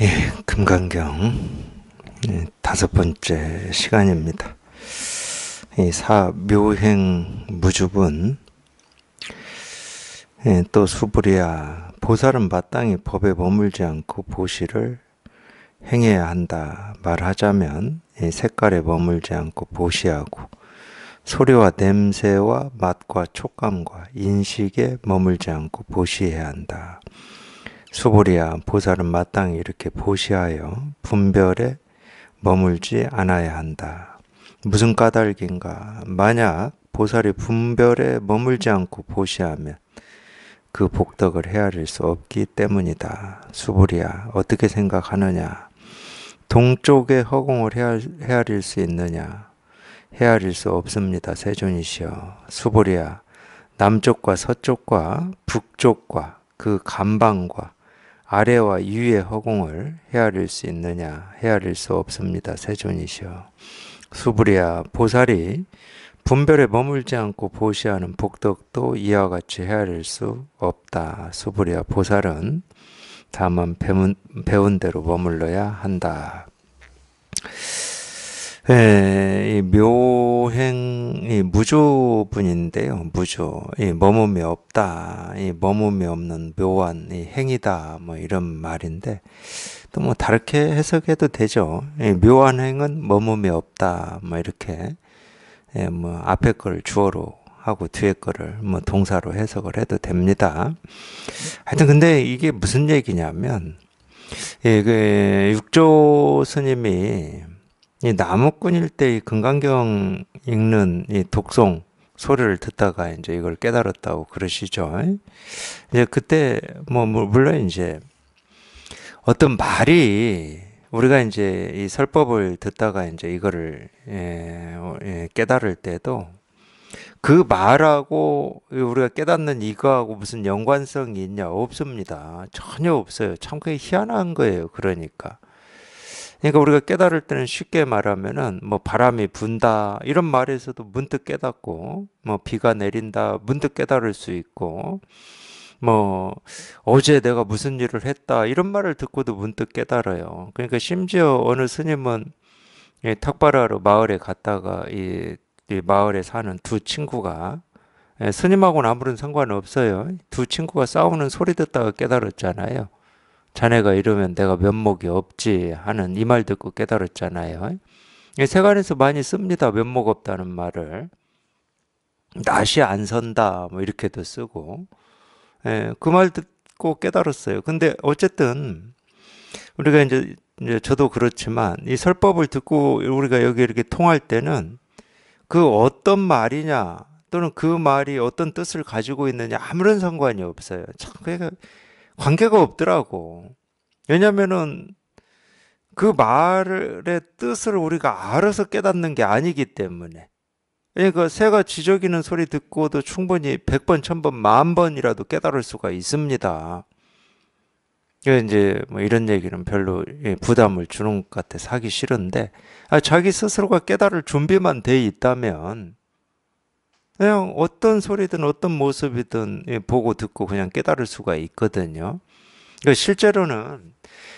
예, 금강경 예, 다섯 번째 시간입니다. 이 사묘행 무주분 예, 또 수불이야 보살은 마땅히 법에 머물지 않고 보시를 행해야 한다 말하자면 예, 색깔에 머물지 않고 보시하고 소리와 냄새와 맛과 촉감과 인식에 머물지 않고 보시해야 한다. 수보리아 보살은 마땅히 이렇게 보시하여 분별에 머물지 않아야 한다. 무슨 까닭인가? 만약 보살이 분별에 머물지 않고 보시하면 그 복덕을 헤아릴 수 없기 때문이다. 수보리야, 어떻게 생각하느냐? 동쪽의 허공을 헤아릴 수 있느냐? 헤아릴 수 없습니다. 세존이시여. 수보리야, 남쪽과 서쪽과 북쪽과 그 간방과 아래와 위의 허공을 헤아릴 수 있느냐 헤아릴 수 없습니다. 세존이시여 수불이야 보살이 분별에 머물지 않고 보시하는 복덕도 이와 같이 헤아릴 수 없다. 수불이야 보살은 다만 배운, 배운 대로 머물러야 한다. 예, 이 묘행이 무조분인데요. 무조. 이 머무이 없다. 이 머무이 없는 묘한 이 행이다. 뭐 이런 말인데 또 뭐 다르게 해석해도 되죠. 이 묘한 행은 머무이 없다. 뭐 이렇게 예, 뭐 앞에 걸 주어로 하고 뒤에 거를 뭐 동사로 해석을 해도 됩니다. 하여튼 근데 이게 무슨 얘기냐면 예, 그 육조 스님이 이 나무꾼 일 때이 금강경 읽는 이 독송 소리를 듣다가 이제 이걸 깨달았다고 그러시죠. 이제 그때 뭐 물론 이제 어떤 말이 우리가 이제 이 설법을 듣다가 이제 이거를 예, 어, 예, 깨달을 때도 그 말하고 우리가 깨닫는 이거하고 무슨 연관성이 있냐 없습니다. 전혀 없어요. 참 그게 희한한 거예요. 그러니까 그러니까 우리가 깨달을 때는 쉽게 말하면은 뭐 바람이 분다 이런 말에서도 문득 깨닫고 뭐 비가 내린다 문득 깨달을 수 있고 뭐 어제 내가 무슨 일을 했다 이런 말을 듣고도 문득 깨달아요. 그러니까 심지어 어느 스님은 예, 탁발하러 마을에 갔다가 이, 이 마을에 사는 두 친구가 예, 스님하고는 아무런 상관없어요. 두 친구가 싸우는 소리 듣다가 깨달았잖아요. 자네가 이러면 내가 면목이 없지 하는 이 말 듣고 깨달았잖아요. 세간에서 많이 씁니다. 면목 없다는 말을. 낯이 안 선다. 뭐 이렇게도 쓰고. 예, 그말 듣고 깨달았어요. 근데 어쨌든 우리가 이제, 이제 저도 그렇지만 이 설법을 듣고 우리가 여기 이렇게 통할 때는 그 어떤 말이냐 또는 그 말이 어떤 뜻을 가지고 있느냐 아무런 상관이 없어요. 참 그러니까 관계가 없더라고. 왜냐면은 그 말의 뜻을 우리가 알아서 깨닫는 게 아니기 때문에. 그러니까 새가 지저귀는 소리 듣고도 충분히 100번, 1000번, 만번이라도 깨달을 수가 있습니다. 그 이제 뭐 이런 얘기는 별로 예, 부담을 주는 것같아사기 싫은데 아, 자기 스스로가 깨달을 준비만 돼 있다면 그냥 어떤 소리든 어떤 모습이든 보고 듣고 그냥 깨달을 수가 있거든요. 그러니까 실제로는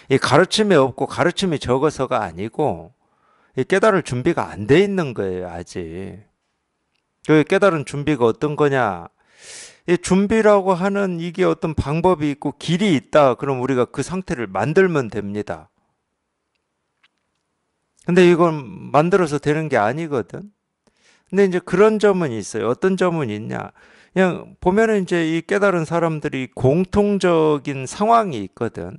이 가르침이 없고 가르침이 적어서가 아니고 깨달을 준비가 안 돼 있는 거예요, 아직. 그 깨달은 준비가 어떤 거냐? 이 준비라고 하는 이게 어떤 방법이 있고 길이 있다. 그럼 우리가 그 상태를 만들면 됩니다. 근데 이건 만들어서 되는 게 아니거든. 근데 이제 그런 점은 있어요. 어떤 점은 있냐? 그냥 보면은 이제 이 깨달은 사람들이 공통적인 상황이 있거든.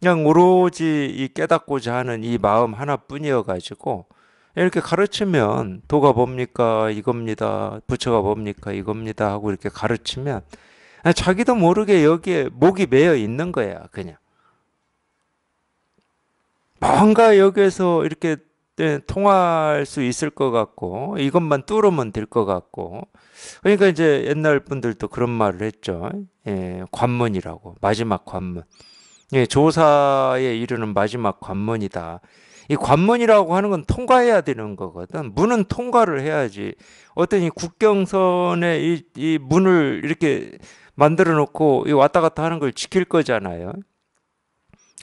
그냥 오로지 이 깨닫고자 하는 이 마음 하나뿐이어 가지고 이렇게 가르치면 도가 뭡니까 이겁니다 부처가 뭡니까 이겁니다 하고 이렇게 가르치면 아, 자기도 모르게 여기에 목이 매여 있는 거야 그냥 뭔가 여기에서 이렇게 네, 통할 수 있을 것 같고 이것만 뚫으면 될 것 같고 그러니까 이제 옛날 분들도 그런 말을 했죠. 예, 관문이라고 마지막 관문. 예, 조사에 이르는 마지막 관문이다. 이 관문이라고 하는 건 통과해야 되는 거거든. 문은 통과를 해야지. 어떤 이 국경선에 이, 이 문을 이렇게 만들어 놓고 왔다 갔다 하는 걸 지킬 거잖아요.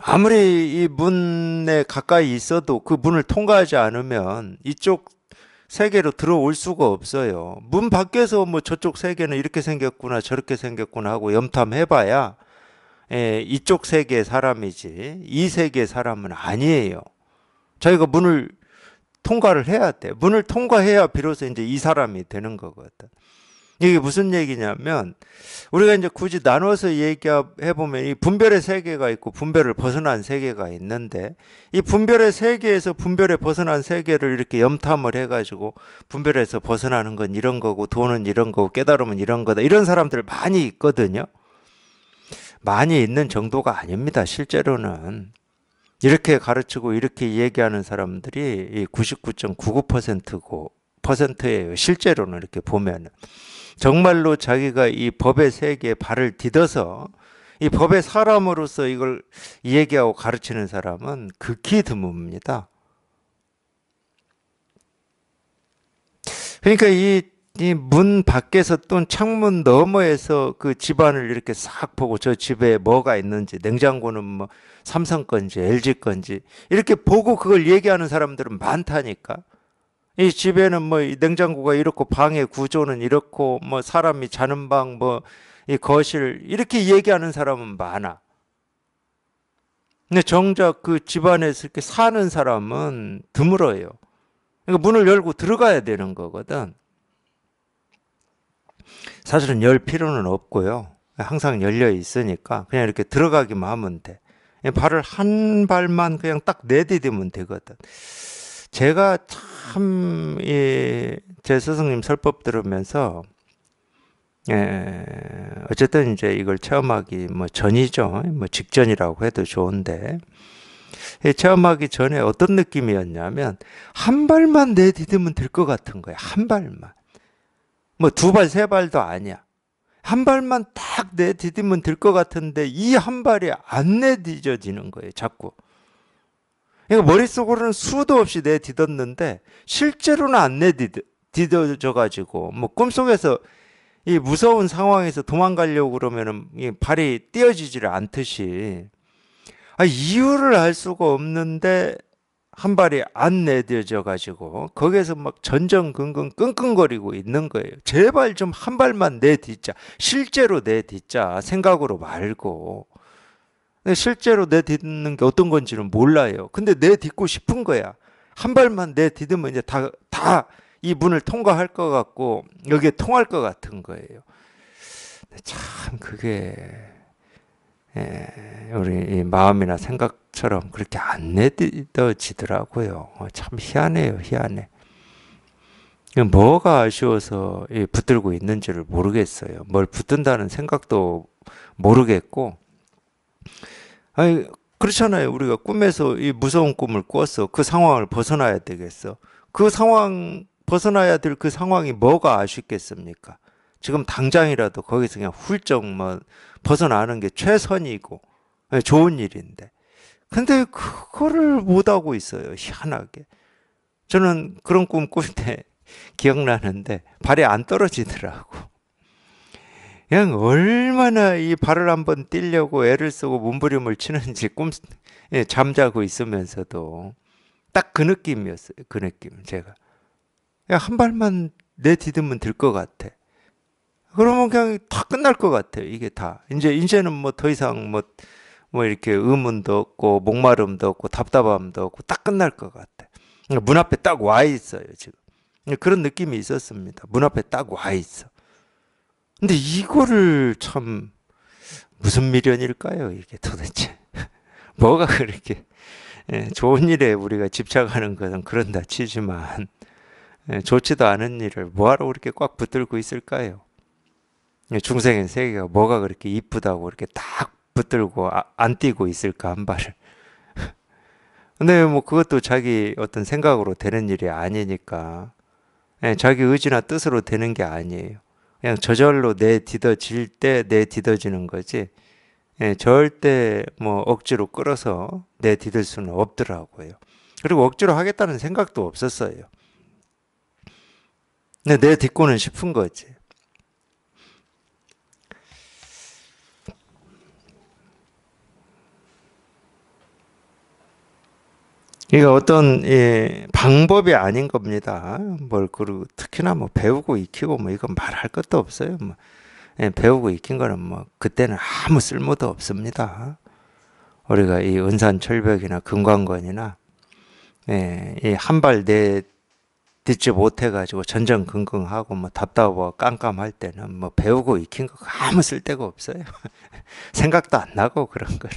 아무리 이 문에 가까이 있어도 그 문을 통과하지 않으면 이쪽 세계로 들어올 수가 없어요. 문 밖에서 뭐 저쪽 세계는 이렇게 생겼구나 저렇게 생겼구나 하고 염탐해봐야 예, 이쪽 세계 사람이지 이 세계 사람은 아니에요. 저희가 문을 통과를 해야 돼. 문을 통과해야 비로소 이제 이 사람이 되는 거거든. 이게 무슨 얘기냐면 우리가 이제 굳이 나눠서 얘기해 보면 이 분별의 세계가 있고 분별을 벗어난 세계가 있는데 이 분별의 세계에서 분별에 벗어난 세계를 이렇게 염탐을 해가지고 분별에서 벗어나는 건 이런 거고 돈은 이런 거고 깨달음은 이런 거다 이런 사람들 많이 있거든요. 많이 있는 정도가 아닙니다. 실제로는 이렇게 가르치고 이렇게 얘기하는 사람들이 99.99%고 퍼센트예요. 실제로는 이렇게 보면은. 정말로 자기가 이 법의 세계에 발을 디뎌서 이 법의 사람으로서 이걸 얘기하고 가르치는 사람은 극히 드뭅니다. 그러니까 이 이문 밖에서 또는 창문 너머에서 그 집안을 이렇게 싹 보고 저 집에 뭐가 있는지 냉장고는 뭐 삼성 건지 LG 건지 이렇게 보고 그걸 얘기하는 사람들은 많다니까 이 집에는 뭐 냉장고가 이렇고 방의 구조는 이렇고 뭐 사람이 자는 방 뭐 이 거실 이렇게 얘기하는 사람은 많아. 근데 정작 그 집안에서 이렇게 사는 사람은 드물어요. 그러니까 문을 열고 들어가야 되는 거거든. 사실은 열 필요는 없고요. 항상 열려 있으니까 그냥 이렇게 들어가기만 하면 돼. 발을 한 발만 그냥 딱 내디디면 되거든. 제가 참, 이, 제 스승님 설법 들으면서, 예, 어쨌든 이제 이걸 체험하기 뭐 전이죠. 뭐 직전이라고 해도 좋은데, 체험하기 전에 어떤 느낌이었냐면, 한 발만 내디디면 될 것 같은 거야. 한 발만. 뭐 두 발, 세 발도 아니야. 한 발만 딱 내디디면 될 것 같은데, 이 한 발이 안 내디뎌지는 거예요. 자꾸. 그러니까 머릿속으로는 수도 없이 내딛었는데 실제로는 안 내딛어져 가지고 뭐 꿈속에서 이 무서운 상황에서 도망가려고 그러면은 이 발이 띄어지지를 않듯이 아 이유를 알 수가 없는데 한 발이 안내딛어져 가지고 거기에서 막 전전긍긍 끙끙거리고 있는 거예요. 제발 좀 한 발만 내딛자. 실제로 내딛자. 생각으로 말고. 실제로 내딛는게 어떤 건지는 몰라요. 근데 내 딛고 싶은 거야. 한 발만 내딛으면 이제 다, 다 이 문을 통과할 것 같고, 여기에 통할 것 같은 거예요. 참, 그게, 예, 우리 마음이나 생각처럼 그렇게 안 내딛어지더라고요. 어, 참 희한해요, 희한해. 뭐가 아쉬워서 붙들고 있는지를 모르겠어요. 뭘 붙든다는 생각도 모르겠고, 아니 그렇잖아요. 우리가 꿈에서 이 무서운 꿈을 꾸 꿔서 그 상황을 벗어나야 되겠어. 그 상황 벗어나야 될 그 상황이 뭐가 아쉽겠습니까? 지금 당장이라도 거기서 그냥 훌쩍 뭐 벗어나는 게 최선이고 예, 좋은 일인데. 근데 그거를 못 하고 있어요. 희한하게. 저는 그런 꿈 꿀 때 기억나는데 발이 안 떨어지더라고. 그냥 얼마나 이 발을 한번 뛸려고 애를 쓰고 몸부림을 치는지 꿈 예, 잠자고 있으면서도 딱 그 느낌이었어요. 그 느낌 제가 한 발만 내디디면 될 것 같아. 그러면 그냥 다 끝날 것 같아요. 이게 다 이제 이제는 뭐 더 이상 뭐뭐 뭐 이렇게 의문도 없고 목마름도 없고 답답함도 없고 딱 끝날 것 같아. 문 앞에 딱 와 있어요 지금. 그런 느낌이 있었습니다. 문 앞에 딱 와 있어. 근데 이거를 참 무슨 미련일까요? 이게 도대체 뭐가 그렇게 예, 좋은 일에 우리가 집착하는 것은 그런다 치지만 예, 좋지도 않은 일을 뭐하러 그렇게 꽉 붙들고 있을까요? 예, 중생의 세계가 뭐가 그렇게 이쁘다고 이렇게 딱 붙들고 아, 안 뛰고 있을까 한 발을. 근데 뭐 그것도 자기 어떤 생각으로 되는 일이 아니니까 자기 의지나 뜻으로 되는 게 아니에요. 그냥 저절로 내딛어질 때 내딛어지는 거지 예, 절대 뭐 억지로 끌어서 내딛을 수는 없더라고요. 그리고 억지로 하겠다는 생각도 없었어요. 근데 내딛고는 싶은 거지. 이게 그러니까 어떤 예, 방법이 아닌 겁니다. 뭘 그리고 특히나 뭐 배우고 익히고 뭐 이건 말할 것도 없어요. 뭐 예, 배우고 익힌 거는 뭐 그때는 아무 쓸모도 없습니다. 우리가 이 은산철벽이나 금강건이나 예, 이한 발내 듣지 못해가지고 전전긍긍하고 뭐 답답하고 깜깜할 때는 뭐 배우고 익힌 거 아무 쓸데가 없어요. 생각도 안 나고 그런 걸.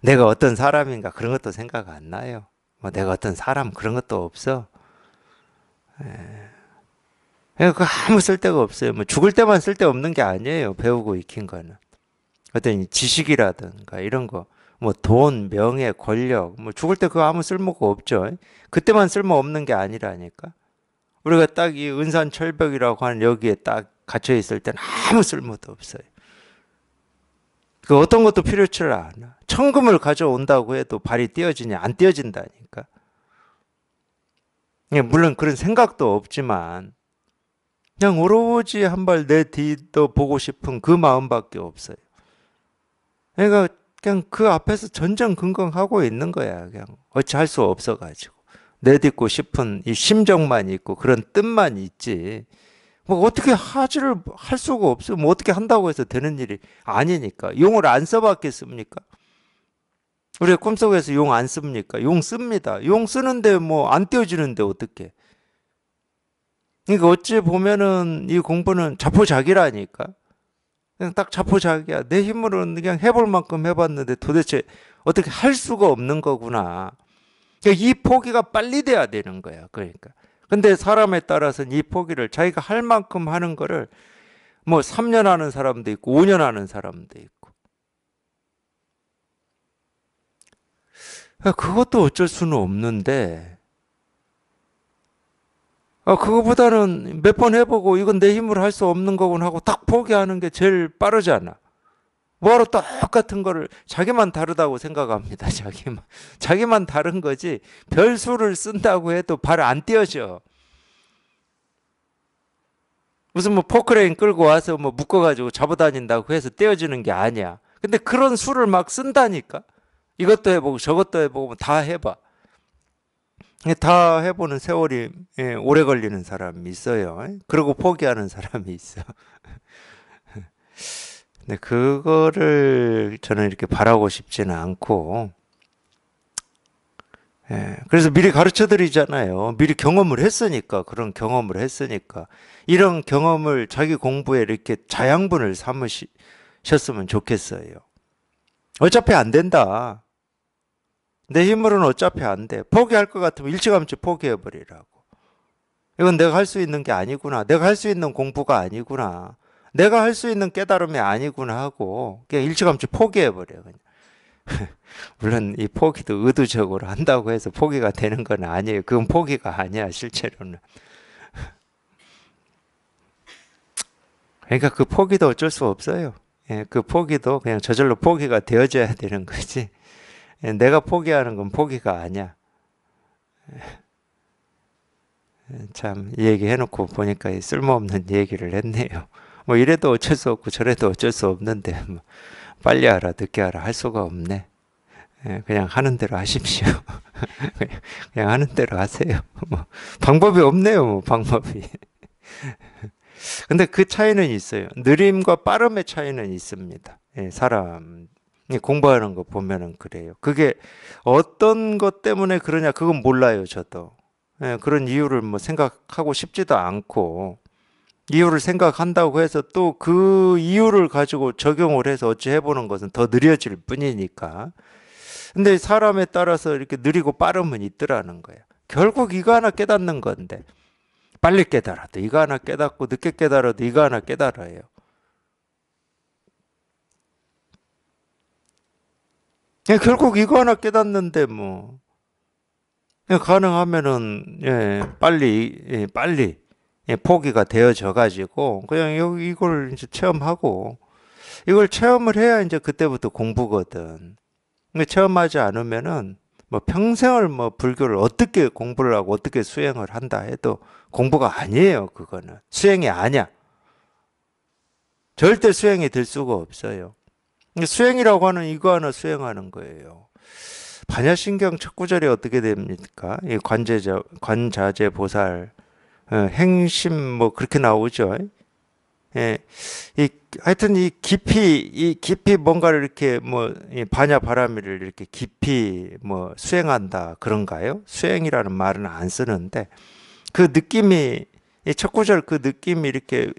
내가 어떤 사람인가 그런 것도 생각 안 나요. 뭐 내가 어떤 사람 그런 것도 없어. 예. 예. 그 아무 쓸데가 없어요. 뭐 죽을 때만 쓸데없는 게 아니에요. 배우고 익힌 거는. 어떤 지식이라든가 이런 거. 뭐 돈, 명예, 권력. 뭐 죽을 때 그거 아무 쓸모가 없죠. 그때만 쓸모없는 게 아니라니까. 우리가 딱 이 은산 철벽이라고 하는 여기에 딱 갇혀 있을 때는 아무 쓸모도 없어요. 그 어떤 것도 필요치를 않아. 천금을 가져온다고 해도 발이 띄어지냐 안 띄어진다니까. 예, 물론 그런 생각도 없지만 그냥 오로지 한 발 내 뒤도 보고 싶은 그 마음밖에 없어요. 그러니까 그냥 그 앞에서 전전긍긍하고 있는 거야. 그냥 어찌할 수 없어가지고 내딛고 싶은 이 심정만 있고 그런 뜻만 있지. 뭐 어떻게 하지를 할 수가 없어요. 뭐 어떻게 한다고 해서 되는 일이 아니니까. 용을 안 써봤겠습니까? 우리 꿈속에서 용 안 씁니까? 용 씁니다. 용 쓰는데 뭐안 떼어지는데 어떻게? 그러니까 어찌 보면은 이 공부는 자포자기라니까. 그냥 딱 자포자기야. 내 힘으로는 그냥 해볼 만큼 해봤는데 도대체 어떻게 할 수가 없는 거구나. 그러니까 이 포기가 빨리 돼야 되는 거야. 그러니까. 근데 사람에 따라서는 이 포기를 자기가 할 만큼 하는 거를 뭐 3년 하는 사람도 있고 5년 하는 사람도 있고. 아, 그것도 어쩔 수는 없는데 아, 그거보다는 몇 번 해보고 이건 내 힘으로 할 수 없는 거군 하고 딱 포기하는 게 제일 빠르잖아. 뭐하러 똑같은 거를 자기만 다르다고 생각합니다. 자기만 자기만 다른 거지 별수를 쓴다고 해도 발안 띄어져. 무슨 뭐 포크레인 끌고 와서 뭐 묶어가지고 잡아다닌다고 해서 떼어지는 게 아니야. 근데 그런 수를 막 쓴다니까. 이것도 해보고 저것도 해보고 다 해봐. 다 해보는 세월이 예, 오래 걸리는 사람이 있어요. 그리고 포기하는 사람이 있어. 근데 그거를 저는 이렇게 바라고 싶지는 않고, 예, 그래서 미리 가르쳐 드리잖아요. 미리 경험을 했으니까, 그런 경험을 했으니까. 이런 경험을 자기 공부에 이렇게 자양분을 삼으셨으면 좋겠어요. 어차피 안 된다. 내 힘으로는 어차피 안 돼. 포기할 것 같으면 일찌감치 포기해버리라고. 이건 내가 할 수 있는 게 아니구나. 내가 할 수 있는 공부가 아니구나. 내가 할 수 있는 깨달음이 아니구나 하고 그냥 일찌감치 포기해버려요. 그냥. 물론 이 포기도 의도적으로 한다고 해서 포기가 되는 건 아니에요. 그건 포기가 아니야 실제로는. 그러니까 그 포기도 어쩔 수 없어요. 예, 그 포기도 그냥 저절로 포기가 되어져야 되는 거지. 예, 내가 포기하는 건 포기가 아니야. 예, 참 얘기해놓고 보니까 쓸모없는 얘기를 했네요. 뭐 이래도 어쩔 수 없고 저래도 어쩔 수 없는데 뭐 빨리 하라 늦게 하라 할 수가 없네. 예, 그냥 하는 대로 하십시오. 그냥, 하는 대로 하세요. 뭐 방법이 없네요. 뭐 방법이. 근데 그 차이는 있어요. 느림과 빠름의 차이는 있습니다. 예, 사람 공부하는 거 보면은 그래요. 그게 어떤 것 때문에 그러냐 그건 몰라요. 저도 예, 그런 이유를 뭐 생각하고 싶지도 않고 이유를 생각한다고 해서 또 그 이유를 가지고 적용을 해서 어찌 해보는 것은 더 느려질 뿐이니까. 근데 사람에 따라서 이렇게 느리고 빠름은 있더라는 거예요. 결국 이거 하나 깨닫는 건데. 빨리 깨달아도 이거 하나 깨닫고 늦게 깨달아도 이거 하나 깨달아요. 예, 결국 이거 하나 깨닫는데 뭐 예, 가능하면은 예, 빨리 예, 빨리 예, 포기가 되어져 가지고 그냥 이걸 이제 체험하고 이걸 체험을 해야 이제 그때부터 공부거든. 체험하지 않으면은 뭐 평생을 뭐 불교를 어떻게 공부를 하고 어떻게 수행을 한다 해도 공부가 아니에요. 그거는 수행이 아니야. 절대 수행이 될 수가 없어요. 수행이라고 하는 이거 하나 수행하는 거예요. 반야신경 첫 구절이 어떻게 됩니까? 관제자, 관자재 보살 예, 행심 뭐 그렇게 나오죠. 예, 이 하여튼 이 깊이 이 깊이 뭔가를 이렇게 뭐 반야 바람이를 이렇게 깊이 뭐 수행한다 그런가요? 수행이라는 말은 안 쓰는데 그 느낌이 첫 구절 그 느낌이 이렇게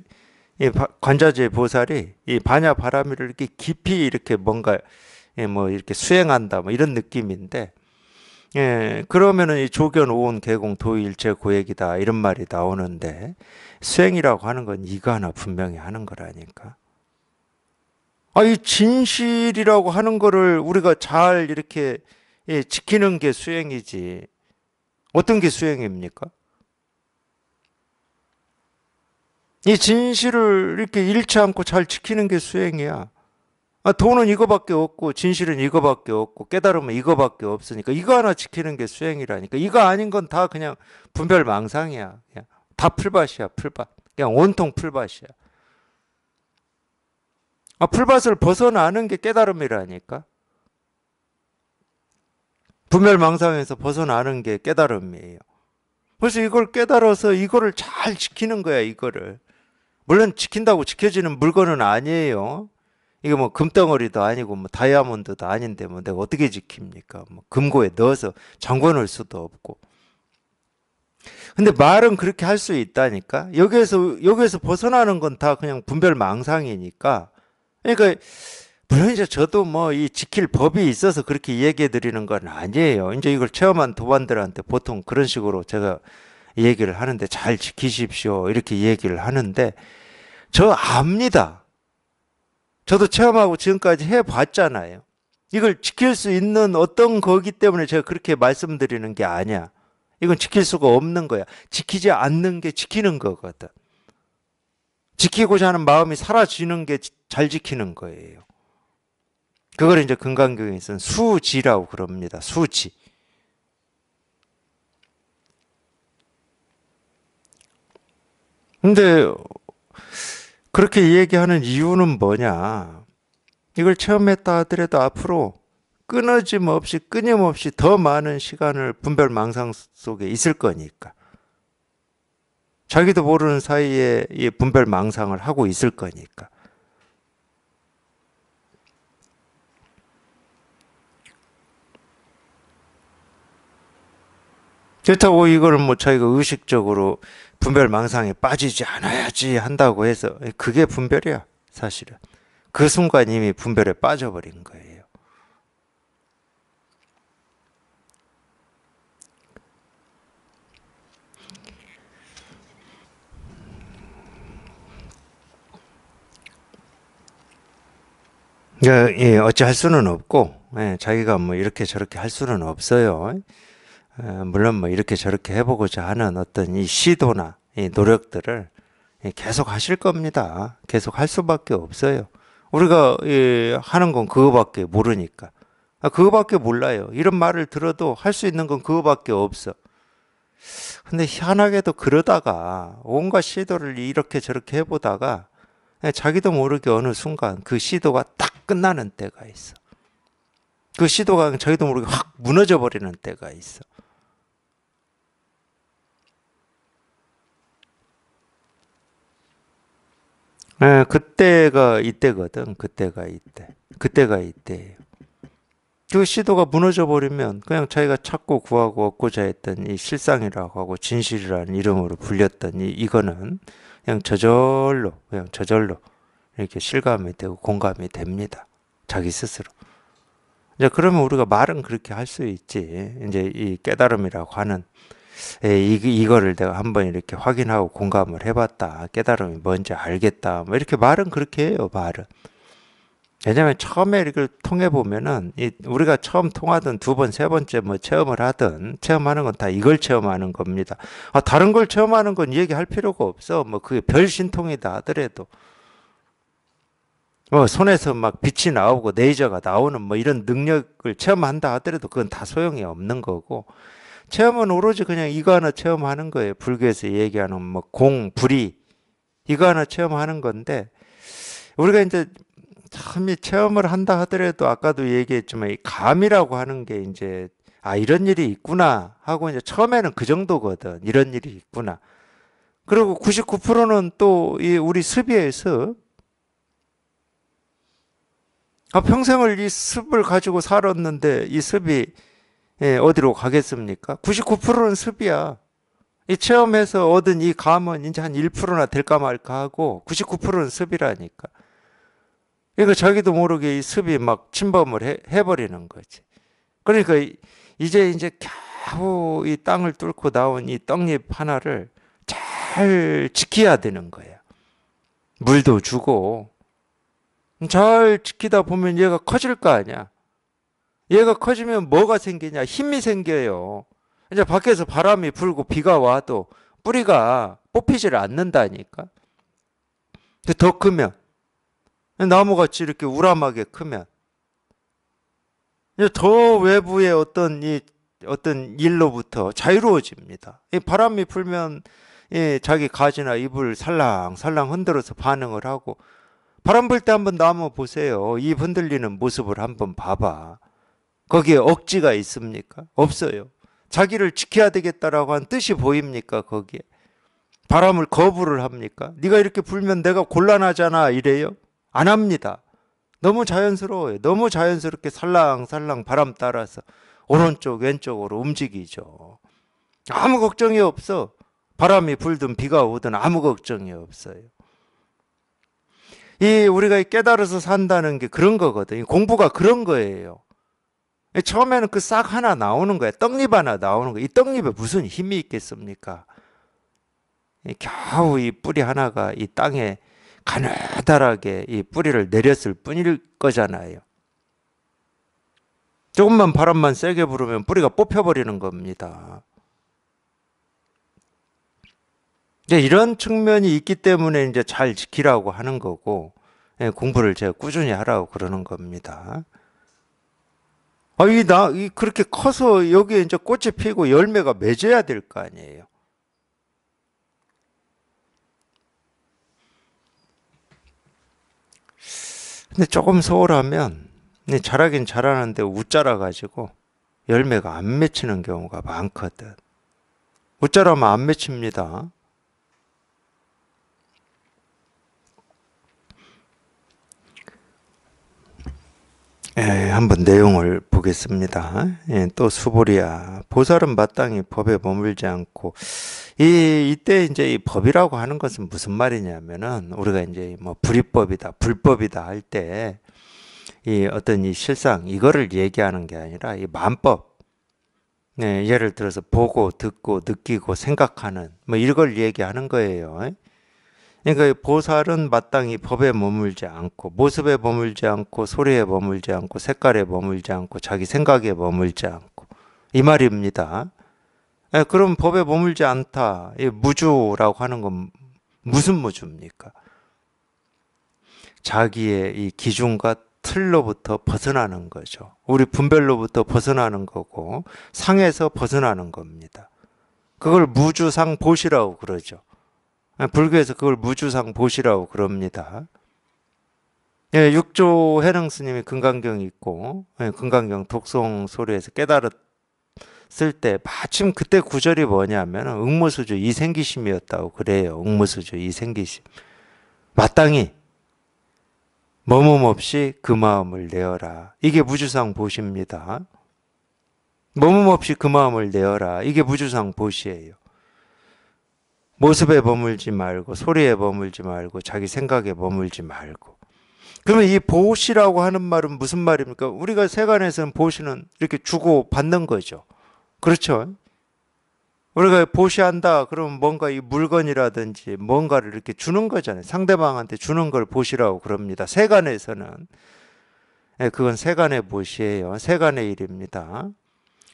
관자재 보살이 이 반야 바람이를 이렇게 깊이 이렇게 뭔가 뭐 이렇게 수행한다 뭐 이런 느낌인데 예, 그러면은 이 조견 오온 개공 도일체 고액이다 이런 말이 나오는데 수행이라고 하는 건 이거 하나 분명히 하는 거라니까. 아, 이 진실이라고 하는 거를 우리가 잘 이렇게 예, 지키는 게 수행이지. 어떤 게 수행입니까? 이 진실을 이렇게 잃지 않고 잘 지키는 게 수행이야. 아, 돈은 이거밖에 없고 진실은 이거밖에 없고 깨달음은 이거밖에 없으니까 이거 하나 지키는 게 수행이라니까 이거 아닌 건 다 그냥 분별망상이야 그냥 다 풀밭이야 풀밭 그냥 온통 풀밭이야 아, 풀밭을 벗어나는 게 깨달음이라니까 분별망상에서 벗어나는 게 깨달음이에요 그래서 이걸 깨달아서 이거를 잘 지키는 거야 이거를 물론 지킨다고 지켜지는 물건은 아니에요 이게 뭐 금덩어리도 아니고 뭐 다이아몬드도 아닌데 뭐 내가 어떻게 지킵니까? 뭐 금고에 넣어서 잠궈 놓을 수도 없고. 근데 말은 그렇게 할 수 있다니까. 여기에서 여기에서 벗어나는 건 다 그냥 분별 망상이니까. 그러니까 물론 이제 저도 뭐 이 지킬 법이 있어서 그렇게 얘기해 드리는 건 아니에요. 이제 이걸 체험한 도반들한테 보통 그런 식으로 제가 얘기를 하는데 잘 지키십시오. 이렇게 얘기를 하는데 저 압니다. 저도 체험하고 지금까지 해봤잖아요. 이걸 지킬 수 있는 어떤 거기 때문에 제가 그렇게 말씀드리는 게 아니야. 이건 지킬 수가 없는 거야. 지키지 않는 게 지키는 거거든. 지키고자 하는 마음이 사라지는 게 잘 지키는 거예요. 그걸 이제 금강경에서는 수지라고 그럽니다. 수지. 근데 그렇게 얘기하는 이유는 뭐냐? 이걸 처음 했다 하더라도 앞으로 끊어짐 없이 끊임없이 더 많은 시간을 분별 망상 속에 있을 거니까. 자기도 모르는 사이에 이 분별 망상을 하고 있을 거니까. 그렇다고 이걸뭐 자기가 의식적으로 분별 망상에 빠지지 않아야지 한다고 해서 그게 분별이야 사실은 그 순간 이미 분별에 빠져버린 거예요 예, 예, 어찌할 수는 없고 예, 자기가 뭐 이렇게 저렇게 할 수는 없어요 어, 물론 뭐 이렇게 저렇게 해보고자 하는 어떤 이 시도나 이 노력들을 계속 하실 겁니다. 계속 할 수밖에 없어요. 우리가 하는 건 그거밖에 모르니까. 아, 그거밖에 몰라요. 이런 말을 들어도 할 수 있는 건 그거밖에 없어. 근데 희한하게도 그러다가 온갖 시도를 이렇게 저렇게 해보다가 자기도 모르게 어느 순간 그 시도가 딱 끝나는 때가 있어. 그 시도가 자기도 모르게 확 무너져 버리는 때가 있어. 네, 그때가 이때거든. 그때가 이때. 그때가 이때예요. 그 시도가 무너져 버리면 그냥 자기가 찾고 구하고 얻고자 했던 이 실상이라고 하고 진실이라는 이름으로 불렸던 이 이거는 그냥 저절로 그냥 저절로 이렇게 실감이 되고 공감이 됩니다. 자기 스스로. 이제 그러면 우리가 말은 그렇게 할 수 있지. 이제 이 깨달음이라고 하는 예, 이, 이거를 내가 한번 이렇게 확인하고 공감을 해봤다. 깨달음이 뭔지 알겠다. 뭐 이렇게 말은 그렇게 해요, 말은. 왜냐면 처음에 이걸 통해 보면은 우리가 처음 통하든 두 번, 세 번째 뭐 체험을 하든 체험하는 건 다 이걸 체험하는 겁니다. 아, 다른 걸 체험하는 건 얘기할 필요가 없어. 뭐 그게 별 신통이다 하더라도 뭐 손에서 막 빛이 나오고 네이저가 나오는 뭐 이런 능력을 체험한다 하더라도 그건 다 소용이 없는 거고 체험은 오로지 그냥 이거 하나 체험하는 거예요. 불교에서 얘기하는 뭐 공, 불이 이거 하나 체험하는 건데 우리가 이제 참이 체험을 한다 하더라도 아까도 얘기했지만 이 감이라고 하는 게 이제 아 이런 일이 있구나 하고 이제 처음에는 그 정도거든. 이런 일이 있구나. 그리고 99%는 또 이 우리 습이에서 아 평생을 이 습을 가지고 살았는데 이 습이 예, 어디로 가겠습니까? 99%는 습이야. 이 체험해서 얻은 이 감은 이제 한 1%나 될까 말까 하고 99%는 습이라니까. 그러니까 자기도 모르게 이 습이 막 침범을 해, 해버리는 거지. 그러니까 이제 이제 겨우 이 땅을 뚫고 나온 이 떡잎 하나를 잘 지켜야 되는 거예요. 물도 주고 잘 지키다 보면 얘가 커질 거 아니야. 얘가 커지면 뭐가 생기냐? 힘이 생겨요. 이제 밖에서 바람이 불고 비가 와도 뿌리가 뽑히질 않는다니까. 더 크면 나무같이 이렇게 우람하게 크면 더 외부의 어떤 이 어떤 일로부터 자유로워집니다. 바람이 불면 예, 자기 가지나 잎을 살랑살랑 흔들어서 반응을 하고 바람 불 때 한번 나무 보세요. 잎 흔들리는 모습을 한번 봐봐. 거기에 억지가 있습니까? 없어요. 자기를 지켜야 되겠다라고 한 뜻이 보입니까? 거기에 바람을 거부를 합니까? 네가 이렇게 불면 내가 곤란하잖아 이래요? 안 합니다. 너무 자연스러워요. 너무 자연스럽게 살랑살랑 바람 따라서 오른쪽 왼쪽으로 움직이죠. 아무 걱정이 없어. 바람이 불든 비가 오든 아무 걱정이 없어요. 이 우리가 깨달아서 산다는 게 그런 거거든요. 공부가 그런 거예요. 처음에는 그 싹 하나 나오는 거야. 떡잎 하나 나오는 거야. 이 떡잎에 무슨 힘이 있겠습니까? 겨우 이 뿌리 하나가 이 땅에 가느다랗게 이 뿌리를 내렸을 뿐일 거잖아요. 조금만 바람만 세게 부르면 뿌리가 뽑혀버리는 겁니다. 이제 예, 이런 측면이 있기 때문에 이제 잘 지키라고 하는 거고, 예, 공부를 제가 꾸준히 하라고 그러는 겁니다. 아, 이, 나, 이, 그렇게 커서 여기에 이제 꽃이 피고 열매가 맺어야 될 거 아니에요. 근데 조금 소홀하면, 잘하긴 잘하는데 웃자라가지고 열매가 안 맺히는 경우가 많거든. 웃자라면 안 맺힙니다. 예, 한번 내용을 보겠습니다. 예, 또 수보리야 보살은 마땅히 법에 머물지 않고 이 이때 이제 이 법이라고 하는 것은 무슨 말이냐면은 우리가 이제 뭐불법이다 불법이다 할 때 이 어떤 이 실상 이거를 얘기하는 게 아니라 이 만법 예, 예를 들어서 보고 듣고 느끼고 생각하는 뭐 이걸 얘기하는 거예요. 그러니까 보살은 마땅히 법에 머물지 않고 모습에 머물지 않고 소리에 머물지 않고 색깔에 머물지 않고 자기 생각에 머물지 않고 이 말입니다. 예, 그럼 법에 머물지 않다. 이 무주라고 하는 건 무슨 무주입니까? 자기의 이 기준과 틀로부터 벗어나는 거죠. 우리 분별로부터 벗어나는 거고 상에서 벗어나는 겁니다. 그걸 무주상 보시라고 그러죠. 아, 불교에서 그걸 무주상 보시라고 그럽니다. 예, 육조 해능 스님이 금강경이 있고 예, 금강경 독송 소리에서 깨달았을 때 마침 그때 구절이 뭐냐면 응무수주 이생기심이었다고 그래요. 응무수주 이생기심. 마땅히 머뭄 없이 그 마음을 내어라. 이게 무주상 보십니다. 머뭄 없이 그 마음을 내어라. 이게 무주상 보시예요. 모습에 머물지 말고 소리에 머물지 말고 자기 생각에 머물지 말고 그러면 이 보시라고 하는 말은 무슨 말입니까? 우리가 세간에서는 보시는 이렇게 주고 받는 거죠. 그렇죠? 우리가 보시한다 그러면 뭔가 이 물건이라든지 뭔가를 이렇게 주는 거잖아요. 상대방한테 주는 걸 보시라고 그럽니다. 세간에서는 네, 그건 세간의 보시예요. 세간의 일입니다.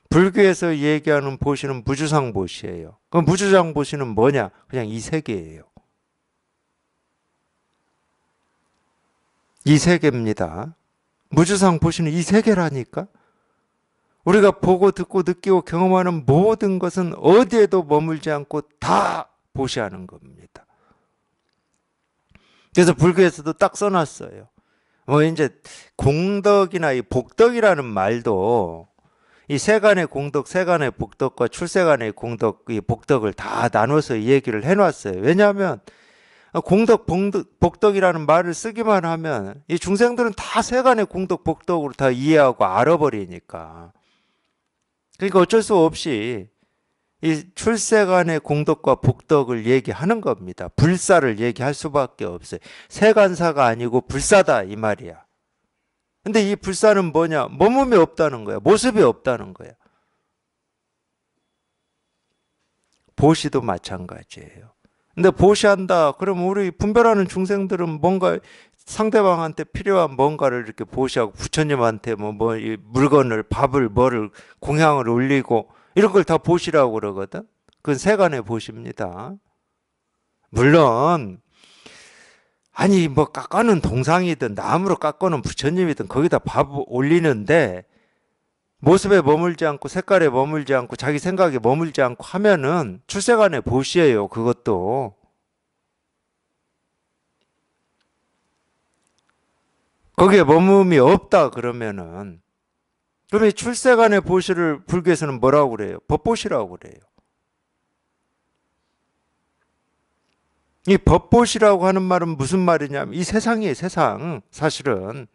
불교에서 얘기하는 보시는 무주상 보시예요. 그럼 무주상 보시는 뭐냐? 그냥 이 세계예요. 이 세계입니다. 무주상 보시는 이 세계라니까. 우리가 보고 듣고 느끼고 경험하는 모든 것은 어디에도 머물지 않고 다 보시하는 겁니다. 그래서 불교에서도 딱 써놨어요. 뭐 이제 공덕이나 이 복덕이라는 말도 이 세간의 공덕, 세간의 복덕과 출세간의 공덕, 이 복덕을 다 나눠서 얘기를 해놨어요. 왜냐하면 공덕, 복덕, 복덕이라는 말을 쓰기만 하면 이 중생들은 다 세간의 공덕, 복덕으로 다 이해하고 알아버리니까. 그러니까 어쩔 수 없이 이 출세간의 공덕과 복덕을 얘기하는 겁니다. 불사를 얘기할 수밖에 없어요. 세간사가 아니고 불사다 이 말이야. 근데 이 불사는 뭐냐? 몸음이 없다는 거야. 모습이 없다는 거야. 보시도 마찬가지예요. 근데 보시한다. 그럼 우리 분별하는 중생들은 뭔가 상대방한테 필요한 뭔가를 이렇게 보시하고 부처님한테 뭐, 뭐, 물건을, 밥을, 뭐를, 공양을 올리고 이런 걸 다 보시라고 그러거든? 그건 세간의 보십니다. 물론, 아니 뭐 깎아놓은 동상이든 나무로 깎아놓은 부처님이든 거기다 밥 올리는데 모습에 머물지 않고 색깔에 머물지 않고 자기 생각에 머물지 않고 하면은 출세간의 보시예요 그것도 거기에 머무음이 없다 그러면은 그러면 출세간의 보시를 불교에서는 뭐라고 그래요? 법보시라고 그래요. 이 법보시라고 하는 말은 무슨 말이냐면 이세상이 세상. 사실은.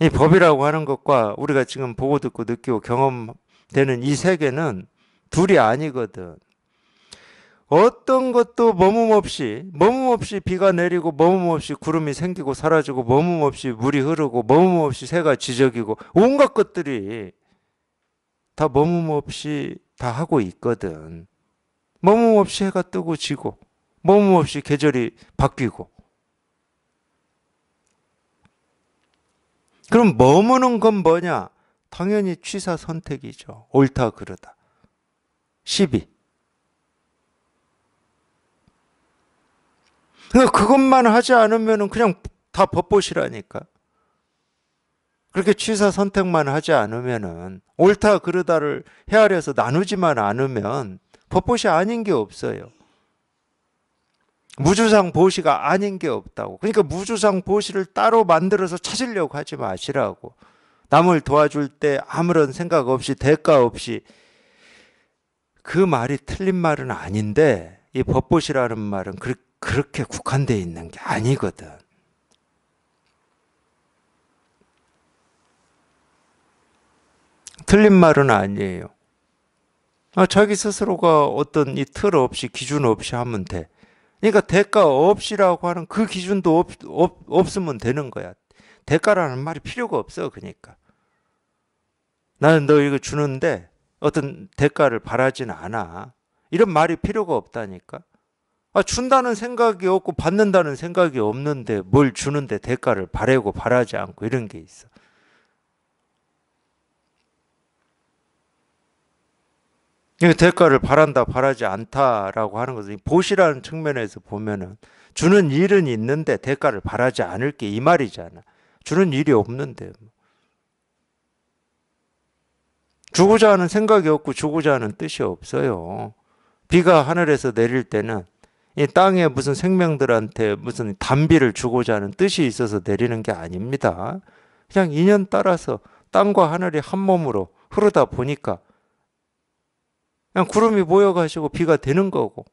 이 법이라고 하는 것과 우리가 지금 보고 듣고 느끼고 경험되는 이 세계는 둘이 아니거든. 어떤 것도 머금없이 머금없이 비가 내리고 머금없이 구름이 생기고 사라지고 머금없이 물이 흐르고 머금없이 새가 지저귀고 온갖 것들이 다 머금없이 다 하고 있거든. 머무없이 해가 뜨고 지고 머무없이 계절이 바뀌고 그럼 머무는 건 뭐냐? 당연히 취사 선택이죠. 옳다 그르다. 12. 그 그러니까 그것만 하지 않으면 그냥 다벚보시라니까 그렇게 취사 선택만 하지 않으면 옳다 그르다를 헤아려서 나누지만 않으면 법보시 아닌 게 없어요. 무주상 보시가 아닌 게 없다고. 그러니까 무주상 보시를 따로 만들어서 찾으려고 하지 마시라고. 남을 도와줄 때 아무런 생각 없이 대가 없이 그 말이 틀린 말은 아닌데 이 법보시라는 말은 그, 그렇게 국한되어 있는 게 아니거든. 틀린 말은 아니에요. 아, 자기 스스로가 어떤 이 틀 없이 기준 없이 하면 돼. 그러니까 대가 없이라고 하는 그 기준도 없, 없, 없으면 되는 거야. 대가라는 말이 필요가 없어, 그러니까. 나는 너 이거 주는데 어떤 대가를 바라진 않아. 이런 말이 필요가 없다니까. 아, 준다는 생각이 없고 받는다는 생각이 없는데 뭘 주는데 대가를 바래고 바라지 않고 이런 게 있어. 대가를 바란다 바라지 않다라고 하는 것은 보시라는 측면에서 보면은 주는 일은 있는데 대가를 바라지 않을게 이 말이잖아. 주는 일이 없는데 뭐. 주고자 하는 생각이 없고 주고자 하는 뜻이 없어요. 비가 하늘에서 내릴 때는 이 땅에 무슨 생명들한테 무슨 담비를 주고자 하는 뜻이 있어서 내리는 게 아닙니다. 그냥 인연 따라서 땅과 하늘이 한 몸으로 흐르다 보니까 그냥 구름이 모여가지고 비가 되는 거고.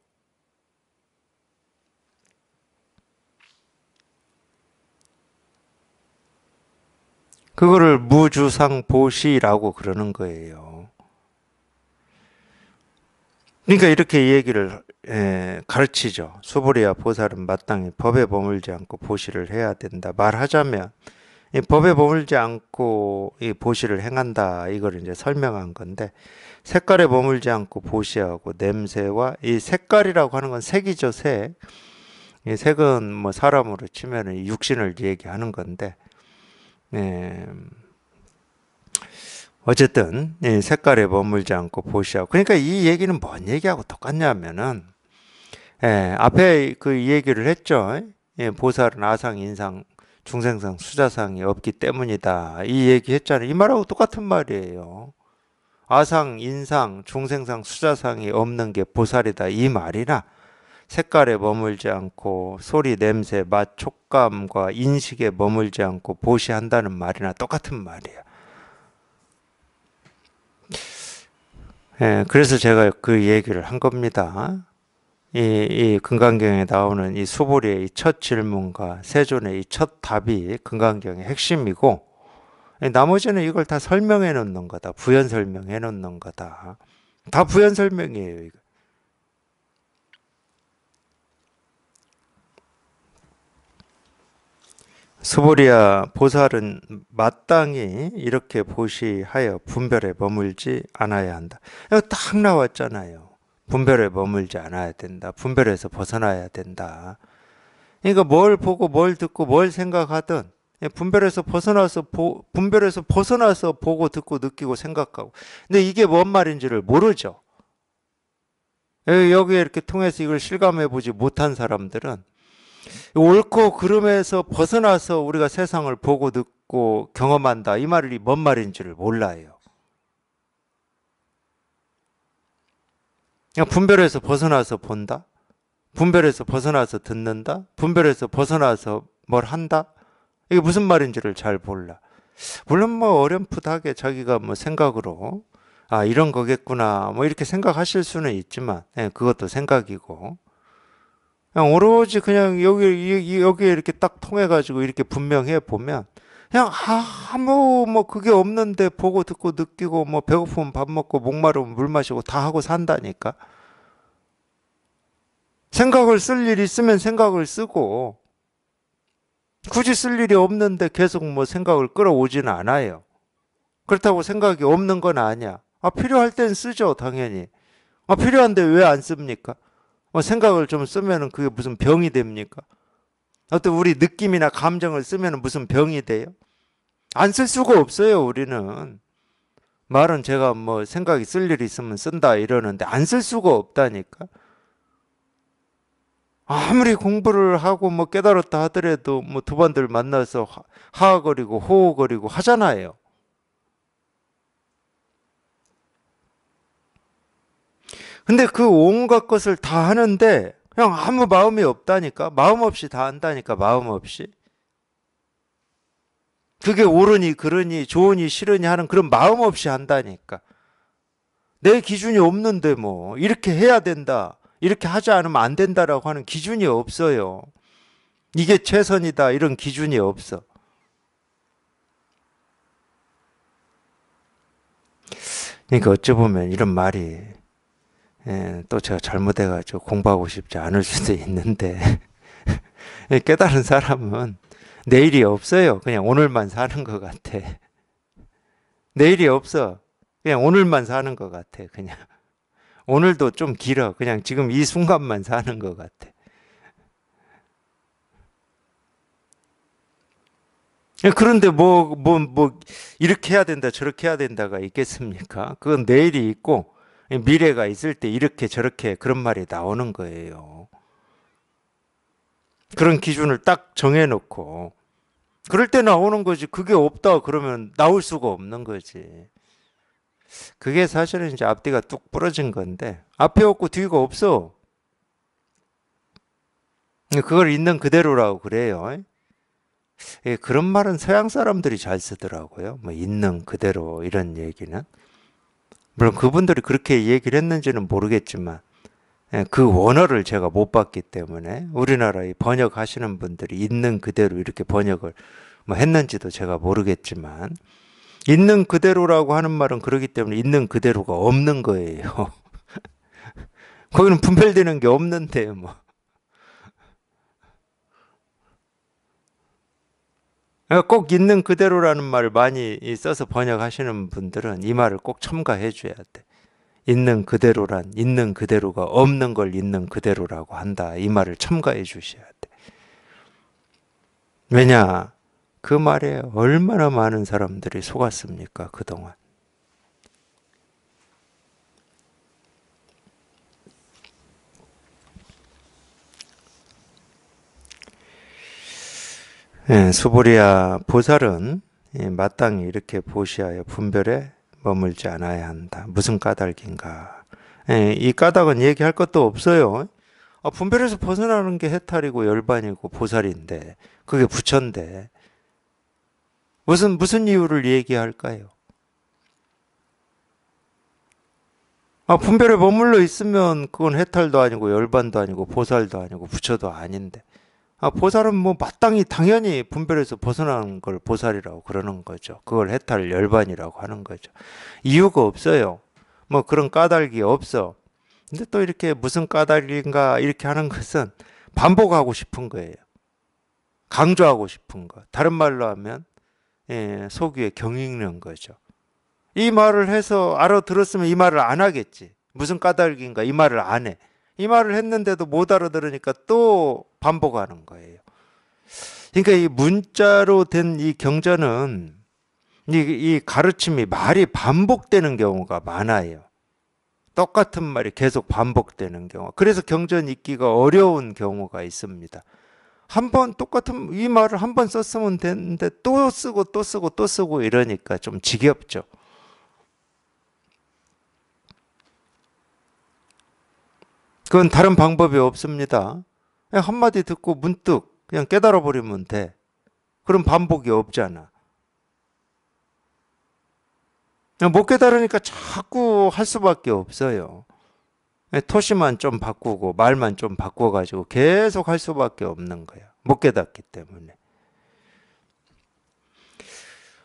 그거를 무주상 보시라고 그러는 거예요. 그러니까 이렇게 얘기를 예, 가르치죠. 수보리야 보살은 마땅히 법에 버물지 않고 보시를 해야 된다. 말하자면 법에 버물지 않고 보시를 행한다. 이걸 이제 설명한 건데 색깔에 머물지 않고 보시하고 냄새와 이 색깔이라고 하는 건 색이죠, 색. 이 색은 뭐 사람으로 치면 육신을 얘기하는 건데, 네. 어쨌든 이 색깔에 머물지 않고 보시하고 그러니까 이 얘기는 뭔 얘기하고 똑같냐면은 예, 앞에 그 얘기를 했죠. 예, 보살은 아상, 인상, 중생상, 수자상이 없기 때문이다. 이 얘기 했잖아요. 이 말하고 똑같은 말이에요. 아상, 인상, 중생상, 수자상이 없는 게 보살이다 이말이나 색깔에 머물지 않고 소리, 냄새, 맛, 촉감과 인식에 머물지 않고 보시한다는 말이나 똑같은 말이야. 예, 그래서 제가 그 얘기를 한 겁니다. 이, 이 금강경에 나오는 이 수보리의 이 첫 질문과 세존의 이 첫 답이 금강경의 핵심이고 나머지는 이걸 다 설명해 놓는 거다. 부연 설명해 놓는 거다. 다 부연 설명이에요, 이거. 수보리아 보살은 마땅히 이렇게 보시하여 분별에 머물지 않아야 한다. 딱 나왔잖아요. 분별에 머물지 않아야 된다. 분별에서 벗어나야 된다. 그러니까 뭘 보고 뭘 듣고 뭘 생각하든 예, 분별해서 벗어나서 보, 분별에서 벗어나서 보고 듣고 느끼고 생각하고. 근데 이게 뭔 말인지를 모르죠. 예, 여기에 이렇게 통해서 이걸 실감해 보지 못한 사람들은 옳고 그름에서 벗어나서 우리가 세상을 보고 듣고 경험한다. 이 말이 뭔 말인지를 몰라요. 그냥 분별해서 벗어나서 본다. 분별해서 벗어나서 듣는다. 분별해서 벗어나서 뭘 한다. 이게 무슨 말인지를 잘 몰라. 물론 뭐 어렴풋하게 자기가 뭐 생각으로 아 이런 거겠구나 뭐 이렇게 생각하실 수는 있지만 예, 그것도 생각이고 그냥 오로지 그냥 여기 여기에 이렇게 딱 통해 가지고 이렇게 분명해 보면 그냥 아무 뭐 그게 없는데 보고 듣고 느끼고 뭐 배고프면 밥 먹고 목마르면 물 마시고 다 하고 산다니까 생각을 쓸 일이 있으면 생각을 쓰고 굳이 쓸 일이 없는데 계속 뭐 생각을 끌어오지는 않아요. 그렇다고 생각이 없는 건 아니야. 아, 필요할 땐 쓰죠, 당연히. 아, 필요한데 왜 안 씁니까? 뭐 생각을 좀 쓰면은 그게 무슨 병이 됩니까? 어떤 우리 느낌이나 감정을 쓰면은 무슨 병이 돼요? 안 쓸 수가 없어요, 우리는. 말은 제가 뭐 생각이 쓸 일이 있으면 쓴다 이러는데 안 쓸 수가 없다니까. 아무리 공부를 하고 뭐 깨달았다 하더라도 뭐 두 번들 만나서 하하거리고 호호거리고 하잖아요. 근데 그 온갖 것을 다 하는데 그냥 아무 마음이 없다니까 마음 없이 다 한다니까 마음 없이 그게 옳으니 그러니 좋으니 싫으니 하는 그런 마음 없이 한다니까 내 기준이 없는데 뭐 이렇게 해야 된다 이렇게 하지 않으면 안 된다라고 하는 기준이 없어요. 이게 최선이다 이런 기준이 없어. 그러니까 어찌 보면 이런 말이 예, 또 제가 잘못해가지고 공부하고 싶지 않을 수도 있는데 깨달은 사람은 내일이 없어요. 그냥 오늘만 사는 것 같아. 내일이 없어. 그냥 오늘만 사는 것 같아. 그냥. 오늘도 좀 길어. 그냥 지금 이 순간만 사는 것 같아. 그런데 뭐, 뭐, 뭐, 이렇게 해야 된다, 저렇게 해야 된다가 있겠습니까? 그건 내일이 있고, 미래가 있을 때 이렇게 저렇게 그런 말이 나오는 거예요. 그런 기준을 딱 정해놓고, 그럴 때 나오는 거지. 그게 없다 그러면 나올 수가 없는 거지. 그게 사실은 이제 앞뒤가 뚝 부러진 건데 앞에 없고 뒤가 없어. 그걸 있는 그대로라고 그래요. 예, 그런 말은 서양 사람들이 잘 쓰더라고요. 뭐 있는 그대로 이런 얘기는 물론 그분들이 그렇게 얘기를 했는지는 모르겠지만 예, 그 원어를 제가 못 봤기 때문에 우리나라의 번역하시는 분들이 있는 그대로 이렇게 번역을 뭐 했는지도 제가 모르겠지만 있는 그대로라고 하는 말은 그러기 때문에 있는 그대로가 없는 거예요. 거기는 분별되는 게 없는데 뭐. 그러니까 꼭 있는 그대로라는 말을 많이 써서 번역하시는 분들은 이 말을 꼭 첨가해 줘야 돼. 있는 그대로란 있는 그대로가 없는 걸 있는 그대로라고 한다. 이 말을 첨가해 주셔야 돼. 왜냐? 그 말에 얼마나 많은 사람들이 속았습니까, 그동안. 예, 수보리아 보살은 예, 마땅히 이렇게 보시하여 분별에 머물지 않아야 한다. 무슨 까닭인가? 예, 이 까닭은 얘기할 것도 없어요. 아, 분별에서 벗어나는 게 해탈이고 열반이고 보살인데 그게 부처인데 무슨 무슨 이유를 얘기할까요? 아, 분별에 머물러 있으면 그건 해탈도 아니고 열반도 아니고 보살도 아니고 부처도 아닌데. 아, 보살은 뭐 마땅히 당연히 분별에서 벗어나걸 보살이라고 그러는 거죠. 그걸 해탈 열반이라고 하는 거죠. 이유가 없어요. 뭐 그런 까닭이 없어. 근데 또 이렇게 무슨 까닭인가 이렇게 하는 것은 반복하고 싶은 거예요. 강조하고 싶은 거. 다른 말로 하면 예, 소규의 경읽는 거죠. 이 말을 해서 알아들었으면 이 말을 안 하겠지. 무슨 까닭인가 이 말을 안 해. 이 말을 했는데도 못 알아들으니까 또 반복하는 거예요. 그러니까 이 문자로 된 이 경전은 이, 이 가르침이 말이 반복되는 경우가 많아요. 똑같은 말이 계속 반복되는 경우. 그래서 경전 읽기가 어려운 경우가 있습니다. 한번 똑같은 이 말을 한 번 썼으면 되는데 또 쓰고 또 쓰고 또 쓰고 이러니까 좀 지겹죠. 그건 다른 방법이 없습니다. 한마디 듣고 문득 그냥 깨달아 버리면 돼. 그럼 반복이 없잖아. 못 깨달으니까 자꾸 할 수밖에 없어요. 예, 토시만 좀 바꾸고 말만 좀 바꿔가지고 계속 할 수밖에 없는 거야. 못 깨닫기 때문에.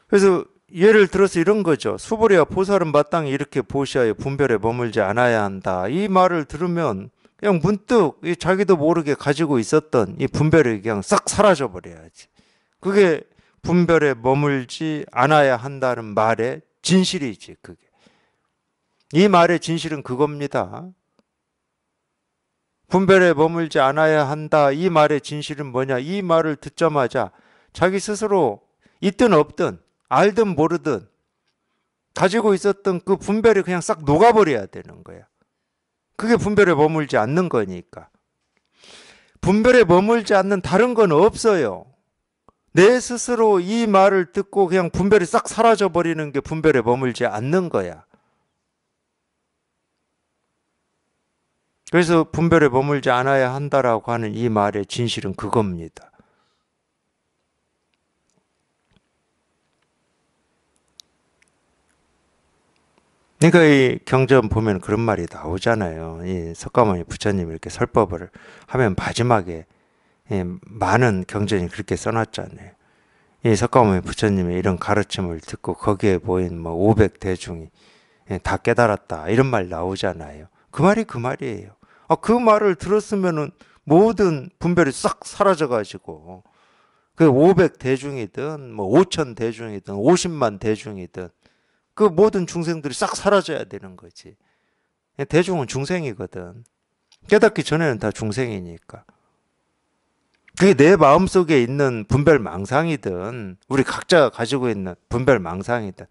그래서 예를 들어서 이런 거죠. 수보리와 보살은 마땅히 이렇게 보시하여 분별에 머물지 않아야 한다. 이 말을 들으면 그냥 문득 자기도 모르게 가지고 있었던 이 분별이 그냥 싹 사라져 버려야지. 그게 분별에 머물지 않아야 한다는 말의 진실이지. 그게 이 말의 진실은 그겁니다. 분별에 머물지 않아야 한다. 이 말의 진실은 뭐냐? 이 말을 듣자마자 자기 스스로 있든 없든 알든 모르든 가지고 있었던 그 분별이 그냥 싹 녹아버려야 되는 거야. 그게 분별에 머물지 않는 거니까. 분별에 머물지 않는 다른 건 없어요. 내 스스로 이 말을 듣고 그냥 분별이 싹 사라져버리는 게 분별에 머물지 않는 거야. 그래서 분별에 머물지 않아야 한다라고 하는 이 말의 진실은 그겁니다. 그러니까 이 경전 보면 그런 말이 나오잖아요. 이 석가모니 부처님이 이렇게 설법을 하면 마지막에 예, 많은 경전이 그렇게 써놨잖아요. 이 석가모니 부처님의 이런 가르침을 듣고 거기에 보인 뭐 500대중이 예, 다 깨달았다 이런 말 나오잖아요. 그 말이 그 말이에요. 아, 그 말을 들었으면은 모든 분별이 싹 사라져가지고 그500 대중이든 뭐5천 대중이든 50만 대중이든 그 모든 중생들이 싹 사라져야 되는 거지. 대중은 중생이거든. 깨닫기 전에는 다 중생이니까. 그게 내 마음속에 있는 분별망상이든 우리 각자 가지고 가 있는 분별망상이든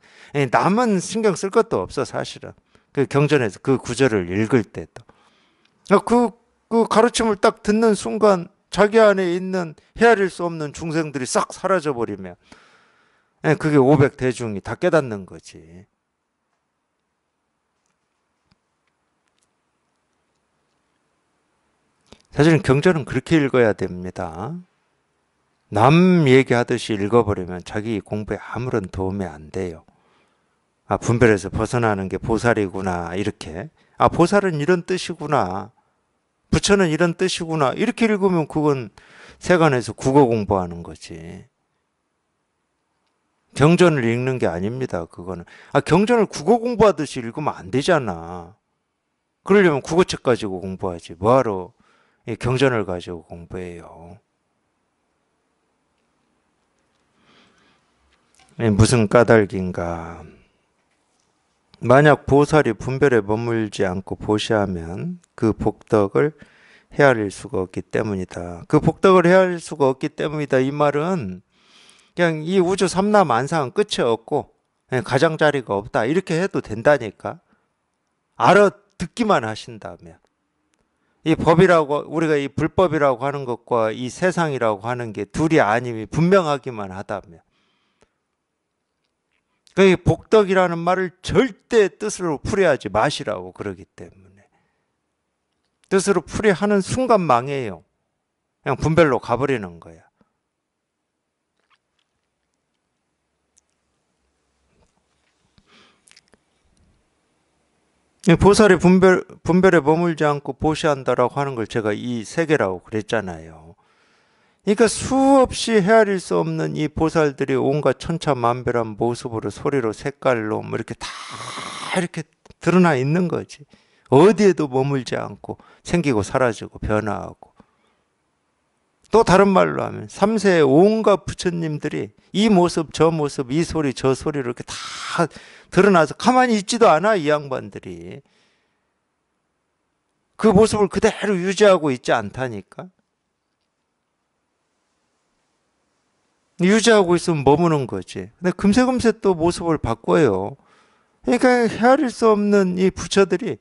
남은 신경 쓸 것도 없어 사실은. 그 경전에서 그 구절을 읽을 때도. 그, 그 가르침을 딱 듣는 순간 자기 안에 있는 헤아릴 수 없는 중생들이 싹 사라져버리면 예, 그게 500 대중이 다 깨닫는 거지. 사실은 경전은 그렇게 읽어야 됩니다. 남 얘기하듯이 읽어버리면 자기 공부에 아무런 도움이 안 돼요. 아, 분별해서 벗어나는 게 보살이구나, 이렇게. 아, 보살은 이런 뜻이구나. 부처는 이런 뜻이구나. 이렇게 읽으면 그건 세간에서 국어 공부하는 거지. 경전을 읽는 게 아닙니다. 그거는. 아, 경전을 국어 공부하듯이 읽으면 안 되잖아. 그러려면 국어책 가지고 공부하지. 뭐하러 경전을 가지고 공부해요. 무슨 까닭인가. 만약 보살이 분별에 머물지 않고 보시하면 그 복덕을 헤아릴 수가 없기 때문이다. 그 복덕을 헤아릴 수가 없기 때문이다. 이 말은 그냥 이 우주 삼남 안상은 끝이 없고 가장자리가 없다. 이렇게 해도 된다니까. 알아 듣기만 하신다면 이 법이라고 우리가 이 불법이라고 하는 것과 이 세상이라고 하는 게 둘이 아님이 분명하기만 하다면 그 복덕이라는 말을 절대 뜻으로 풀이하지 마시라고 그러기 때문에 뜻으로 풀이하는 순간 망해요. 그냥 분별로 가버리는 거야. 보살이 분별, 분별에 머물지 않고 보시한다라고 하는 걸 제가 이 세계라고 그랬잖아요. 그러니까 수없이 헤아릴 수 없는 이 보살들이 온갖 천차만별한 모습으로 소리로 색깔로 뭐 이렇게 다 이렇게 드러나 있는 거지. 어디에도 머물지 않고 생기고 사라지고 변화하고 또 다른 말로 하면 삼세의 온갖 부처님들이 이 모습 저 모습 이 소리 저 소리 로 이렇게 다 드러나서 가만히 있지도 않아 이 양반들이 그 모습을 그대로 유지하고 있지 않다니까 유지하고 있으면 머무는 거지. 근데 금세금세 또 모습을 바꿔요. 그러니까 헤아릴 수 없는 이 부처들이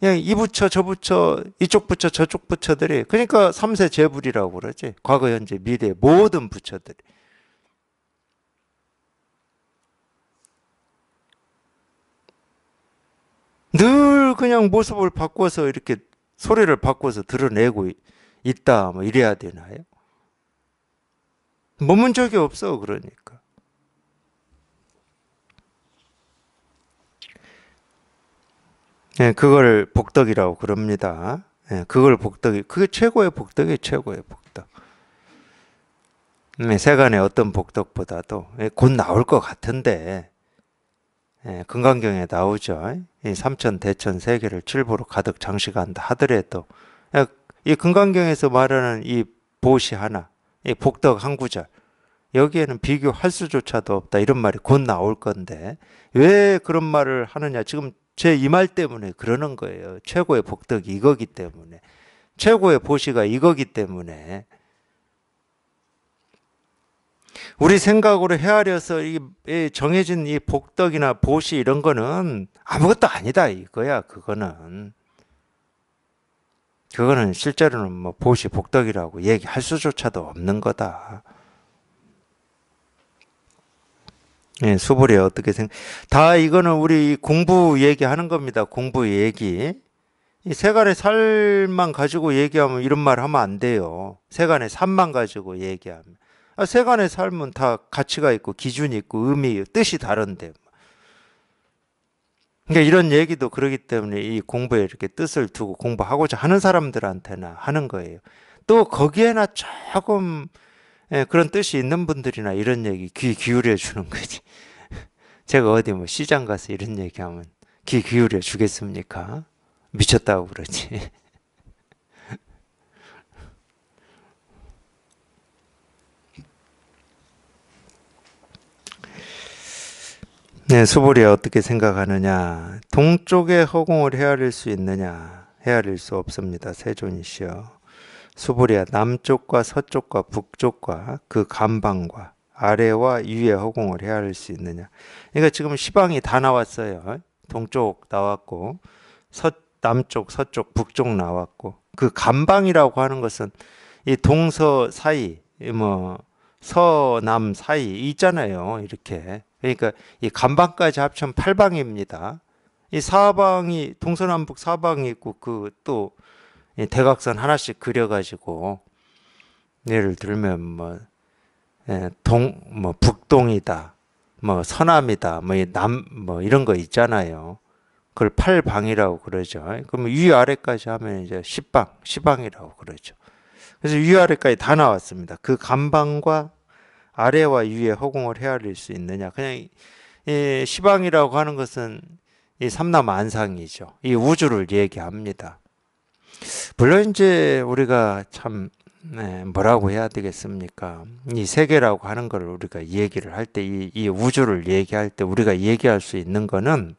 그냥 이 부처 저 부처 이쪽 부처 저쪽 부처들이 그러니까 3세 재불이라고 그러지. 과거 현재 미래 모든 부처들이. 늘 그냥 모습을 바꿔서 이렇게 소리를 바꿔서 드러내고 있다 뭐 이래야 되나요? 머문 적이 없어 그러니까. 예, 그걸 복덕이라고 그럽니다. 예, 그걸 복덕이 그게 최고의 복덕이 최고의 복덕. 예, 세간의 어떤 복덕보다도 예, 곧 나올 것 같은데 예, 금강경에 나오죠. 이 삼천 대천 세계를 칠보로 가득 장식한다 하더라도 예, 이 금강경에서 말하는 이 보시 하나, 이 복덕 한 구절 여기에는 비교할 수조차도 없다. 이런 말이 곧 나올 건데 왜 그런 말을 하느냐? 지금 제 이 말 때문에 그러는 거예요. 최고의 복덕이 이거기 때문에 최고의 보시가 이거기 때문에 우리 생각으로 헤아려서 이 정해진 이 복덕이나 보시 이런 거는 아무것도 아니다 이거야 그거는 그거는 실제로는 뭐 보시 복덕이라고 얘기할 수조차도 없는 거다. 예, 수불이 어떻게 생, 다 이거는 우리 공부 얘기하는 겁니다. 공부 얘기. 이 세간의 살만 가지고 얘기하면 이런 말 하면 안 돼요. 세간의 삶만 가지고 얘기하면. 아, 세간의 삶은 다 가치가 있고 기준이 있고 의미, 뜻이 다른데. 그러니까 이런 얘기도 그러기 때문에 이 공부에 이렇게 뜻을 두고 공부하고자 하는 사람들한테나 하는 거예요. 또 거기에나 조금 예, 그런 뜻이 있는 분들이나 이런 얘기 귀 기울여 주는 거지. 제가 어디 뭐 시장 가서 이런 얘기하면 귀 기울여 주겠습니까? 미쳤다고 그러지. 네, 수보리 어떻게 생각하느냐? 동쪽의 허공을 헤아릴 수 있느냐? 헤아릴 수 없습니다. 세존이시여. 수부리아 남쪽과 서쪽과 북쪽과 그 감방과 아래와 위에 허공을 헤아릴 수 있느냐. 그러니까 지금 시방이 다 나왔어요. 동쪽 나왔고 서, 남쪽, 서쪽, 북쪽 나왔고 그 감방이라고 하는 것은 이 동서 사이, 뭐 서남 사이 있잖아요. 이렇게 그러니까 이 감방까지 합쳐면 팔방입니다. 이 사방이 동서남북 사방이 있고 그또 예, 대각선 하나씩 그려가지고 예를 들면 뭐 예, 동, 뭐 북동이다, 뭐 서남이다, 뭐 남, 뭐 이런 거 있잖아요. 그걸 팔방이라고 그러죠. 그럼 위아래까지 하면 이제 십방, 시방이라고 그러죠. 그래서 위아래까지 다 나왔습니다. 그 간방과 아래와 위에 허공을 헤아릴 수 있느냐. 그냥 이 시방이라고 하는 것은 이 삼남 안상이죠. 이 우주를 얘기합니다. 물론 이제 우리가 참 네, 뭐라고 해야 되겠습니까? 이 세계라고 하는 걸 우리가 얘기를 할 때, 이, 이 우주를 얘기할 때 우리가 얘기할 수 있는 거는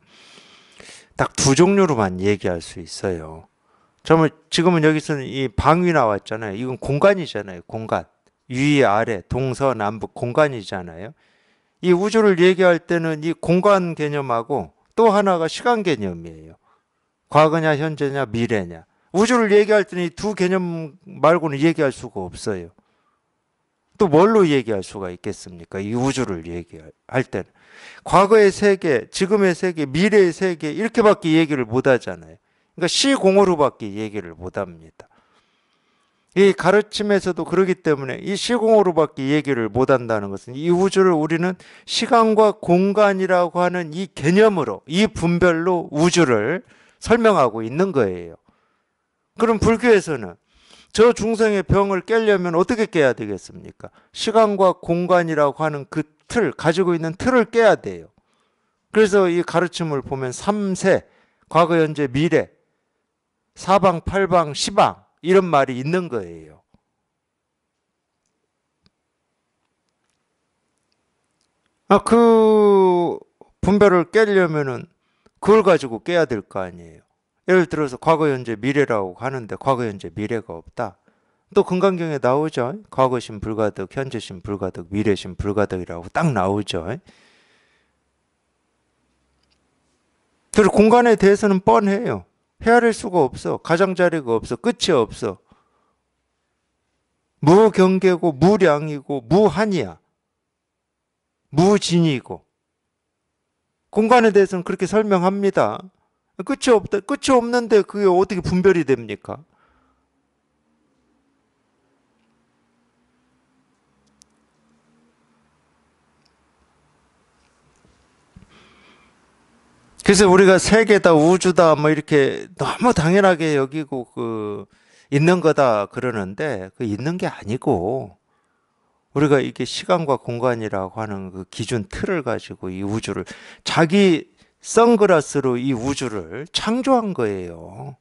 딱 두 종류로만 얘기할 수 있어요. 정말 지금은 여기서는 이 방위 나왔잖아요. 이건 공간이잖아요. 공간. 위, 아래, 동서, 남북 공간이잖아요. 이 우주를 얘기할 때는 이 공간 개념하고 또 하나가 시간 개념이에요. 과거냐, 현재냐, 미래냐. 우주를 얘기할 때는 두 개념 말고는 얘기할 수가 없어요. 또 뭘로 얘기할 수가 있겠습니까? 이 우주를 얘기할 때는. 과거의 세계, 지금의 세계, 미래의 세계, 이렇게밖에 얘기를 못 하잖아요. 그러니까 시공으로밖에 얘기를 못 합니다. 이 가르침에서도 그러기 때문에 이시공으로밖에 얘기를 못 한다는 것은 이 우주를 우리는 시간과 공간이라고 하는 이 개념으로, 이 분별로 우주를 설명하고 있는 거예요. 그럼 불교에서는 저 중생의 병을 깨려면 어떻게 깨야 되겠습니까? 시간과 공간이라고 하는 그 틀, 가지고 있는 틀을 깨야 돼요. 그래서 이 가르침을 보면 3세, 과거, 현재, 미래, 사방, 팔방, 시방, 이런 말이 있는 거예요. 아, 그 분별을 깨려면은 그걸 가지고 깨야 될 거 아니에요. 예를 들어서 과거, 현재, 미래라고 하는데 과거, 현재, 미래가 없다. 또 금강경에 나오죠. 과거신 불가득, 현재신 불가득, 미래신 불가득이라고 딱 나오죠. 그리고 공간에 대해서는 뻔해요. 헤아릴 수가 없어. 가장자리가 없어. 끝이 없어. 무경계고 무량이고 무한이야. 무진이고. 공간에 대해서는 그렇게 설명합니다. 끝이 없다. 끝이 없는데 그게 어떻게 분별이 됩니까? 그래서 우리가 세계다 우주다 뭐 이렇게 너무 당연하게 여기고 그 있는 거다 그러는데 그 있는 게 아니고 우리가 이게 시간과 공간이라고 하는 그 기준 틀을 가지고 이 우주를 자기 선글라스로 이 우주를 창조한 거예요.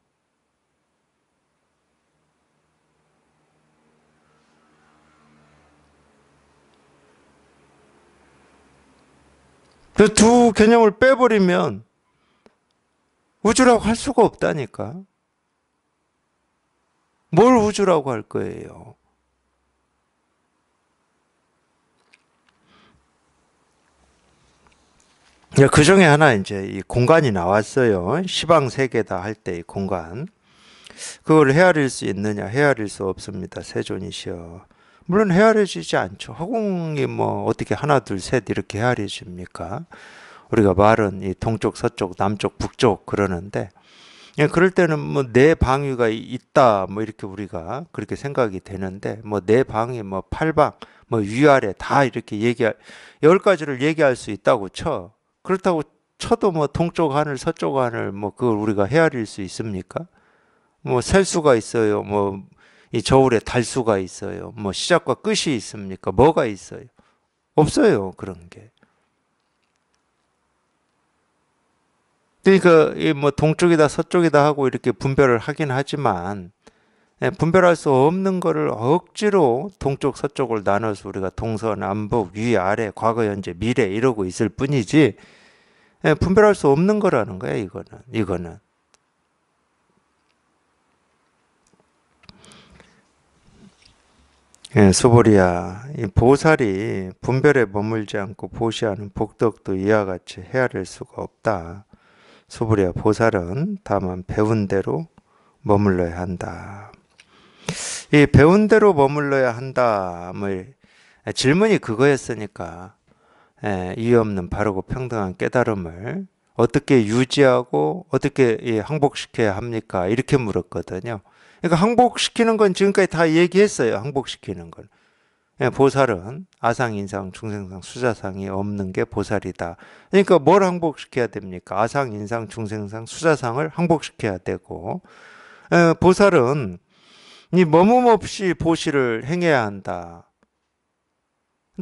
그 두 개념을 빼버리면 우주라고 할 수가 없다니까. 뭘 우주라고 할 거예요? 예, 그 중에 하나 이제 이 공간이 나왔어요. 시방 세계다 할 때 이 공간. 그걸 헤아릴 수 있느냐? 헤아릴 수 없습니다. 세존이시여. 물론 헤아려지지 않죠. 허공이 뭐 어떻게 하나, 둘, 셋 이렇게 헤아려집니까? 우리가 말은 이 동쪽, 서쪽, 남쪽, 북쪽 그러는데, 예, 그럴 때는 뭐 내 방위가 있다, 뭐 이렇게 우리가 그렇게 생각이 되는데, 뭐 내 방위, 뭐 팔방, 뭐 위아래 다 이렇게 얘기할, 열 가지를 얘기할 수 있다고 쳐. 그렇다고 쳐도 뭐 동쪽 하늘, 서쪽 하늘 뭐 그걸 우리가 헤아릴 수 있습니까? 뭐 셀 수가 있어요. 뭐 이 저울에 달 수가 있어요. 뭐 시작과 끝이 있습니까? 뭐가 있어요? 없어요. 그런 게. 그러니까 이 뭐 동쪽이다 서쪽이다 하고 이렇게 분별을 하긴 하지만 예, 분별할 수 없는 것을 억지로 동쪽 서쪽을 나눠서 우리가 동서 남북 위 아래 과거 현재 미래 이러고 있을 뿐이지 예, 분별할 수 없는 거라는 거야 이거는 이거는 예, 소보리야 보살이 분별에 머물지 않고 보시하는 복덕도 이와 같이 헤아릴 수가 없다 수보리야 보살은 다만 배운 대로 머물러야 한다 이 배운 대로 머물러야 한다을 질문이 그거였으니까 예, 이유 없는 바르고 평등한 깨달음을 어떻게 유지하고 어떻게 예, 항복시켜야 합니까? 이렇게 물었거든요. 그러니까 항복시키는 건 지금까지 다 얘기했어요. 항복시키는 건. 예, 보살은 아상인상, 중생상, 수자상이 없는 게 보살이다. 그러니까 뭘 항복시켜야 됩니까? 아상인상, 중생상, 수자상을 항복시켜야 되고 예, 보살은 머뭄 없이 보시를 행해야 한다.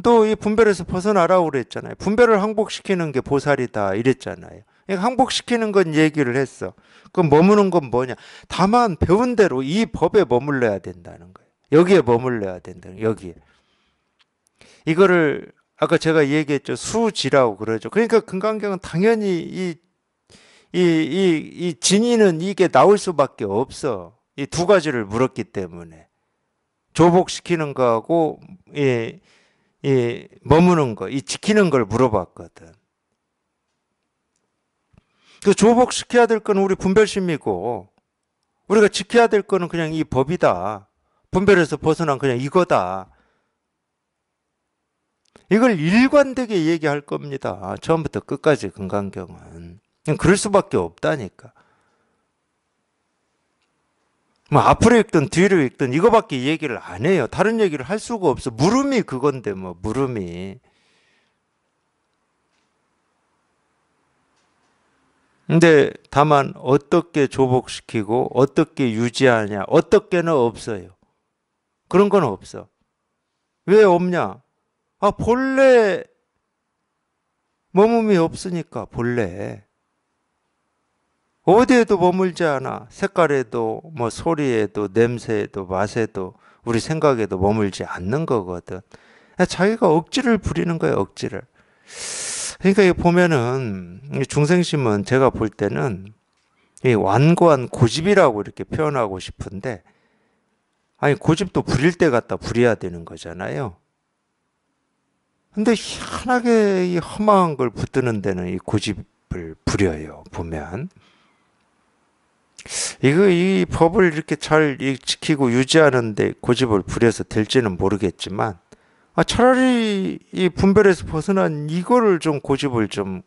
또 이 분별에서 벗어나라고 그랬잖아요. 분별을 항복시키는 게 보살이다 이랬잖아요. 그러니까 항복시키는 건 얘기를 했어. 그럼 머무는 건 뭐냐? 다만 배운 대로 이 법에 머물러야 된다는 거예요. 여기에 머물러야 된다는 거예요. 여기에. 이거를 아까 제가 얘기했죠. 수지라고 그러죠. 그러니까 금강경은 당연히 이, 이, 이, 이 진이는 이게 나올 수밖에 없어. 이두 가지를 물었기 때문에 조복시키는 거하고 예, 예, 머무는 거, 이 지키는 걸 물어봤거든. 그 조복시켜야 될 건 우리 분별심이고 우리가 지켜야 될 거는 그냥 이 법이다. 분별에서 벗어난 그냥 이거다. 이걸 일관되게 얘기할 겁니다. 처음부터 끝까지 금강경은. 그럴 수밖에 없다니까. 뭐 앞으로 읽든 뒤로 읽든 이거밖에 얘기를 안 해요. 다른 얘기를 할 수가 없어. 물음이 그건데 뭐 물음이. 근데 다만 어떻게 조복시키고 어떻게 유지하냐 어떻게는 없어요. 그런 건 없어. 왜 없냐? 아 본래 머음이 없으니까 본래. 어디에도 머물지 않아. 색깔에도, 뭐, 소리에도, 냄새에도, 맛에도, 우리 생각에도 머물지 않는 거거든. 아, 자기가 억지를 부리는 거예요, 억지를. 그러니까 이 보면은, 중생심은 제가 볼 때는, 이 완고한 고집이라고 이렇게 표현하고 싶은데, 아니, 고집도 부릴 때 갖다 부려야 되는 거잖아요. 근데 희한하게 이험한걸 붙드는 데는 이 고집을 부려요, 보면. 이거 이 법을 이렇게 잘 지키고 유지하는데 고집을 부려서 될지는 모르겠지만 아, 차라리 이 분별에서 벗어난 이거를 좀 고집을 좀그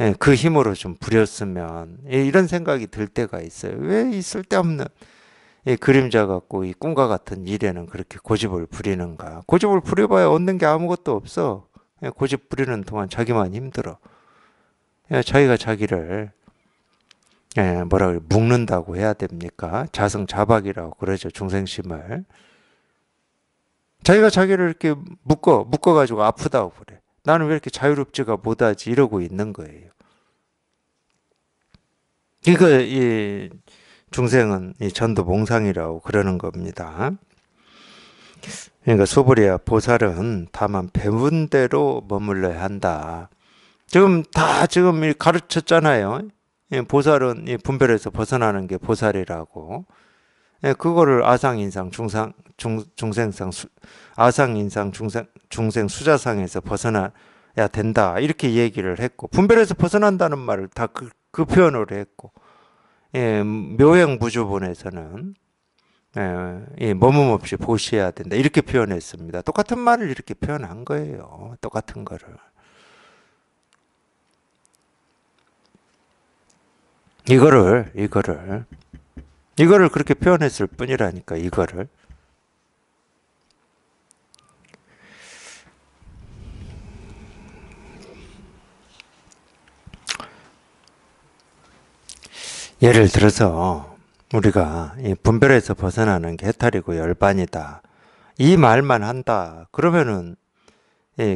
예, 힘으로 좀 부렸으면 예, 이런 생각이 들 때가 있어요. 왜 있을 때없는이 예, 그림자 같고 이 꿈과 같은 일에는 그렇게 고집을 부리는가? 고집을 부려봐야 얻는 게 아무것도 없어. 고집 부리는 동안 자기만 힘들어. 자기가 자기를 예, 뭐라고 그 묶는다고 해야 됩니까? 자성자박이라고 그러죠 중생심을 자기가 자기를 이렇게 묶어 묶어 가지고 아프다고 그래. 나는 왜 이렇게 자유롭지가 못하지 이러고 있는 거예요. 이거 이 중생은 이 전도몽상이라고 그러는 겁니다. 그러니까 소불이야 보살은 다만 배운 대로 머물러야 한다. 지금 다 지금 가르쳤잖아요. 예, 보살은 예, 분별에서 벗어나는 게 보살이라고. 예, 그거를 아상인상, 중상, 중, 중생상, 수, 아상인상, 중생, 중생, 수자상에서 벗어나야 된다. 이렇게 얘기를 했고, 분별에서 벗어난다는 말을 다 그, 그 표현으로 했고, 예, 묘행부주본에서는 예, 예, 머음 없이 보시해야 된다. 이렇게 표현했습니다. 똑같은 말을 이렇게 표현한 거예요. 똑같은 거를. 이거를 이거를 이거를 그렇게 표현했을 뿐이라니까 이거를 예를 들어서 우리가 분별에서 벗어나는 게 해탈이고 열반이다 이 말만 한다 그러면은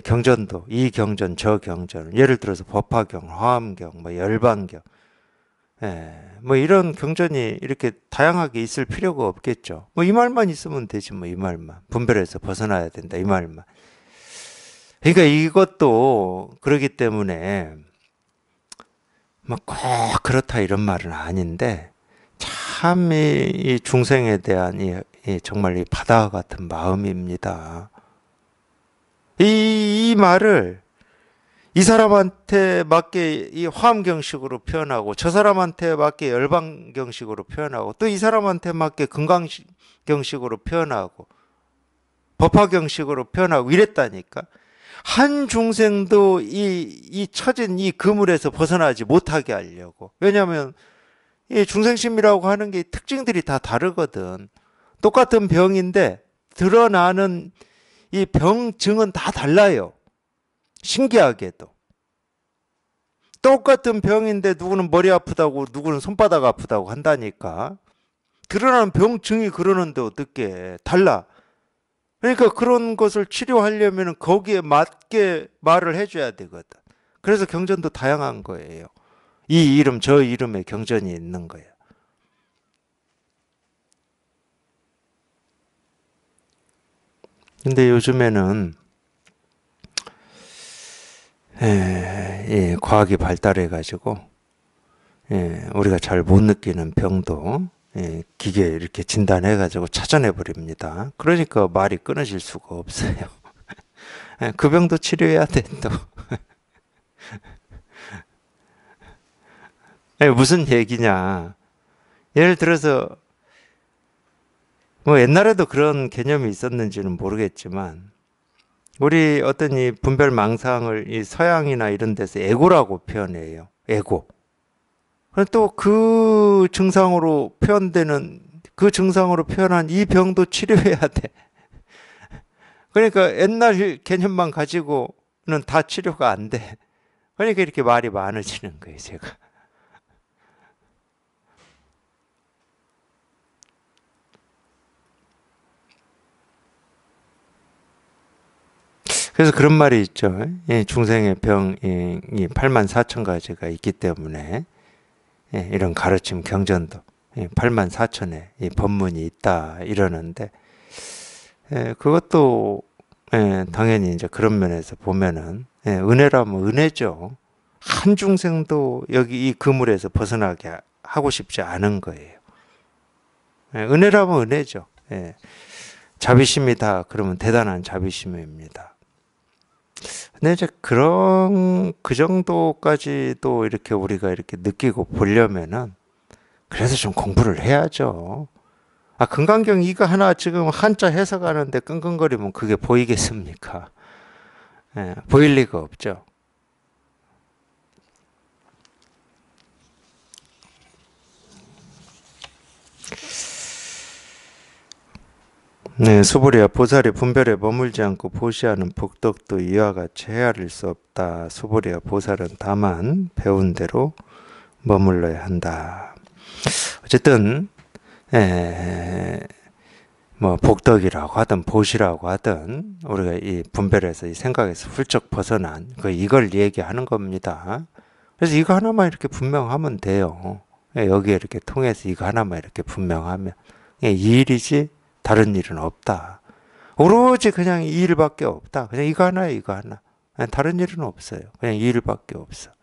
경전도 이 경전 저 경전 예를 들어서 법화경 화암경뭐 열반경 예, 뭐 이런 경전이 이렇게 다양하게 있을 필요가 없겠죠. 뭐 이 말만 있으면 되지 뭐 이 말만 분별에서 벗어나야 된다 이 말만. 그러니까 이것도 그러기 때문에 막꼭 그렇다 이런 말은 아닌데 참이 중생에 대한 이, 이 정말 이바다 같은 마음입니다. 이, 이 말을 이 사람한테 맞게 이 화음경식으로 표현하고 저 사람한테 맞게 열방경식으로 표현하고 또 이 사람한테 맞게 금강경식으로 표현하고 법화경식으로 표현하고 이랬다니까 한 중생도 이, 이 처진 이 그물에서 벗어나지 못하게 하려고 왜냐하면 이 중생심이라고 하는 게 특징들이 다 다르거든 똑같은 병인데 드러나는 이 병증은 다 달라요 신기하게도. 똑같은 병인데 누구는 머리 아프다고 누구는 손바닥 아프다고 한다니까. 드러나는 병증이 그러는데 어떻게 달라. 그러니까 그런 것을 치료하려면 거기에 맞게 말을 해줘야 되거든. 그래서 경전도 다양한 거예요. 이 이름, 저 이름의 경전이 있는 거예요. 근데 요즘에는 예, 예, 과학이 발달해 가지고 예, 우리가 잘 못 느끼는 병도 예, 기계 이렇게 진단해 가지고 찾아내 버립니다. 그러니까 말이 끊어질 수가 없어요. 예, 그 병도 치료해야 돼 또. 예, 무슨 얘기냐? 예를 들어서 뭐 옛날에도 그런 개념이 있었는지는 모르겠지만 우리 어떤 이 분별 망상을 이 서양이나 이런 데서 에고라고 표현해요. 에고. 또 그 증상으로 표현되는 그 증상으로 표현한 이 병도 치료해야 돼. 그러니까 옛날 개념만 가지고는 다 치료가 안 돼. 그러니까 이렇게 말이 많아지는 거예요, 제가. 그래서 그런 말이 있죠. 예, 중생의 병이 8만 4천 가지가 있기 때문에 예, 이런 가르침 경전도 예, 8만 4천의 이 법문이 있다 이러는데 예, 그것도 예, 당연히 이제 그런 면에서 보면은 예, 은혜라면 뭐 은혜죠. 한 중생도 여기 이 그물에서 벗어나게 하고 싶지 않은 거예요. 예, 은혜라면 뭐 은혜죠. 예, 자비심이다 그러면 대단한 자비심입니다. 근데 이제 그런 그 정도까지도 이렇게 우리가 이렇게 느끼고 보려면은 그래서 좀 공부를 해야죠. 아 금강경 이거 하나 지금 한자 해석하는데 끙끙거리면 그게 보이겠습니까? 예, 보일 리가 없죠. 네, 수부리야 보살이 분별에 머물지 않고 보시하는 복덕도 이와 같이 헤아릴 수 없다. 수불이야 보살은 다만 배운 대로 머물러야 한다. 어쨌든 에, 뭐 복덕이라고 하든 보시라고 하든 우리가 이 분별에서 이 생각에서 훌쩍 벗어난 그 이걸 얘기하는 겁니다. 그래서 이거 하나만 이렇게 분명하면 돼요. 예, 여기에 이렇게 통해서 이거 하나만 이렇게 분명하면 예, 이 일이지 다른 일은 없다. 오로지 그냥 이 일밖에 없다. 그냥 이거 하나 이거 하나. 다른 일은 없어요. 그냥 이 일밖에 없어.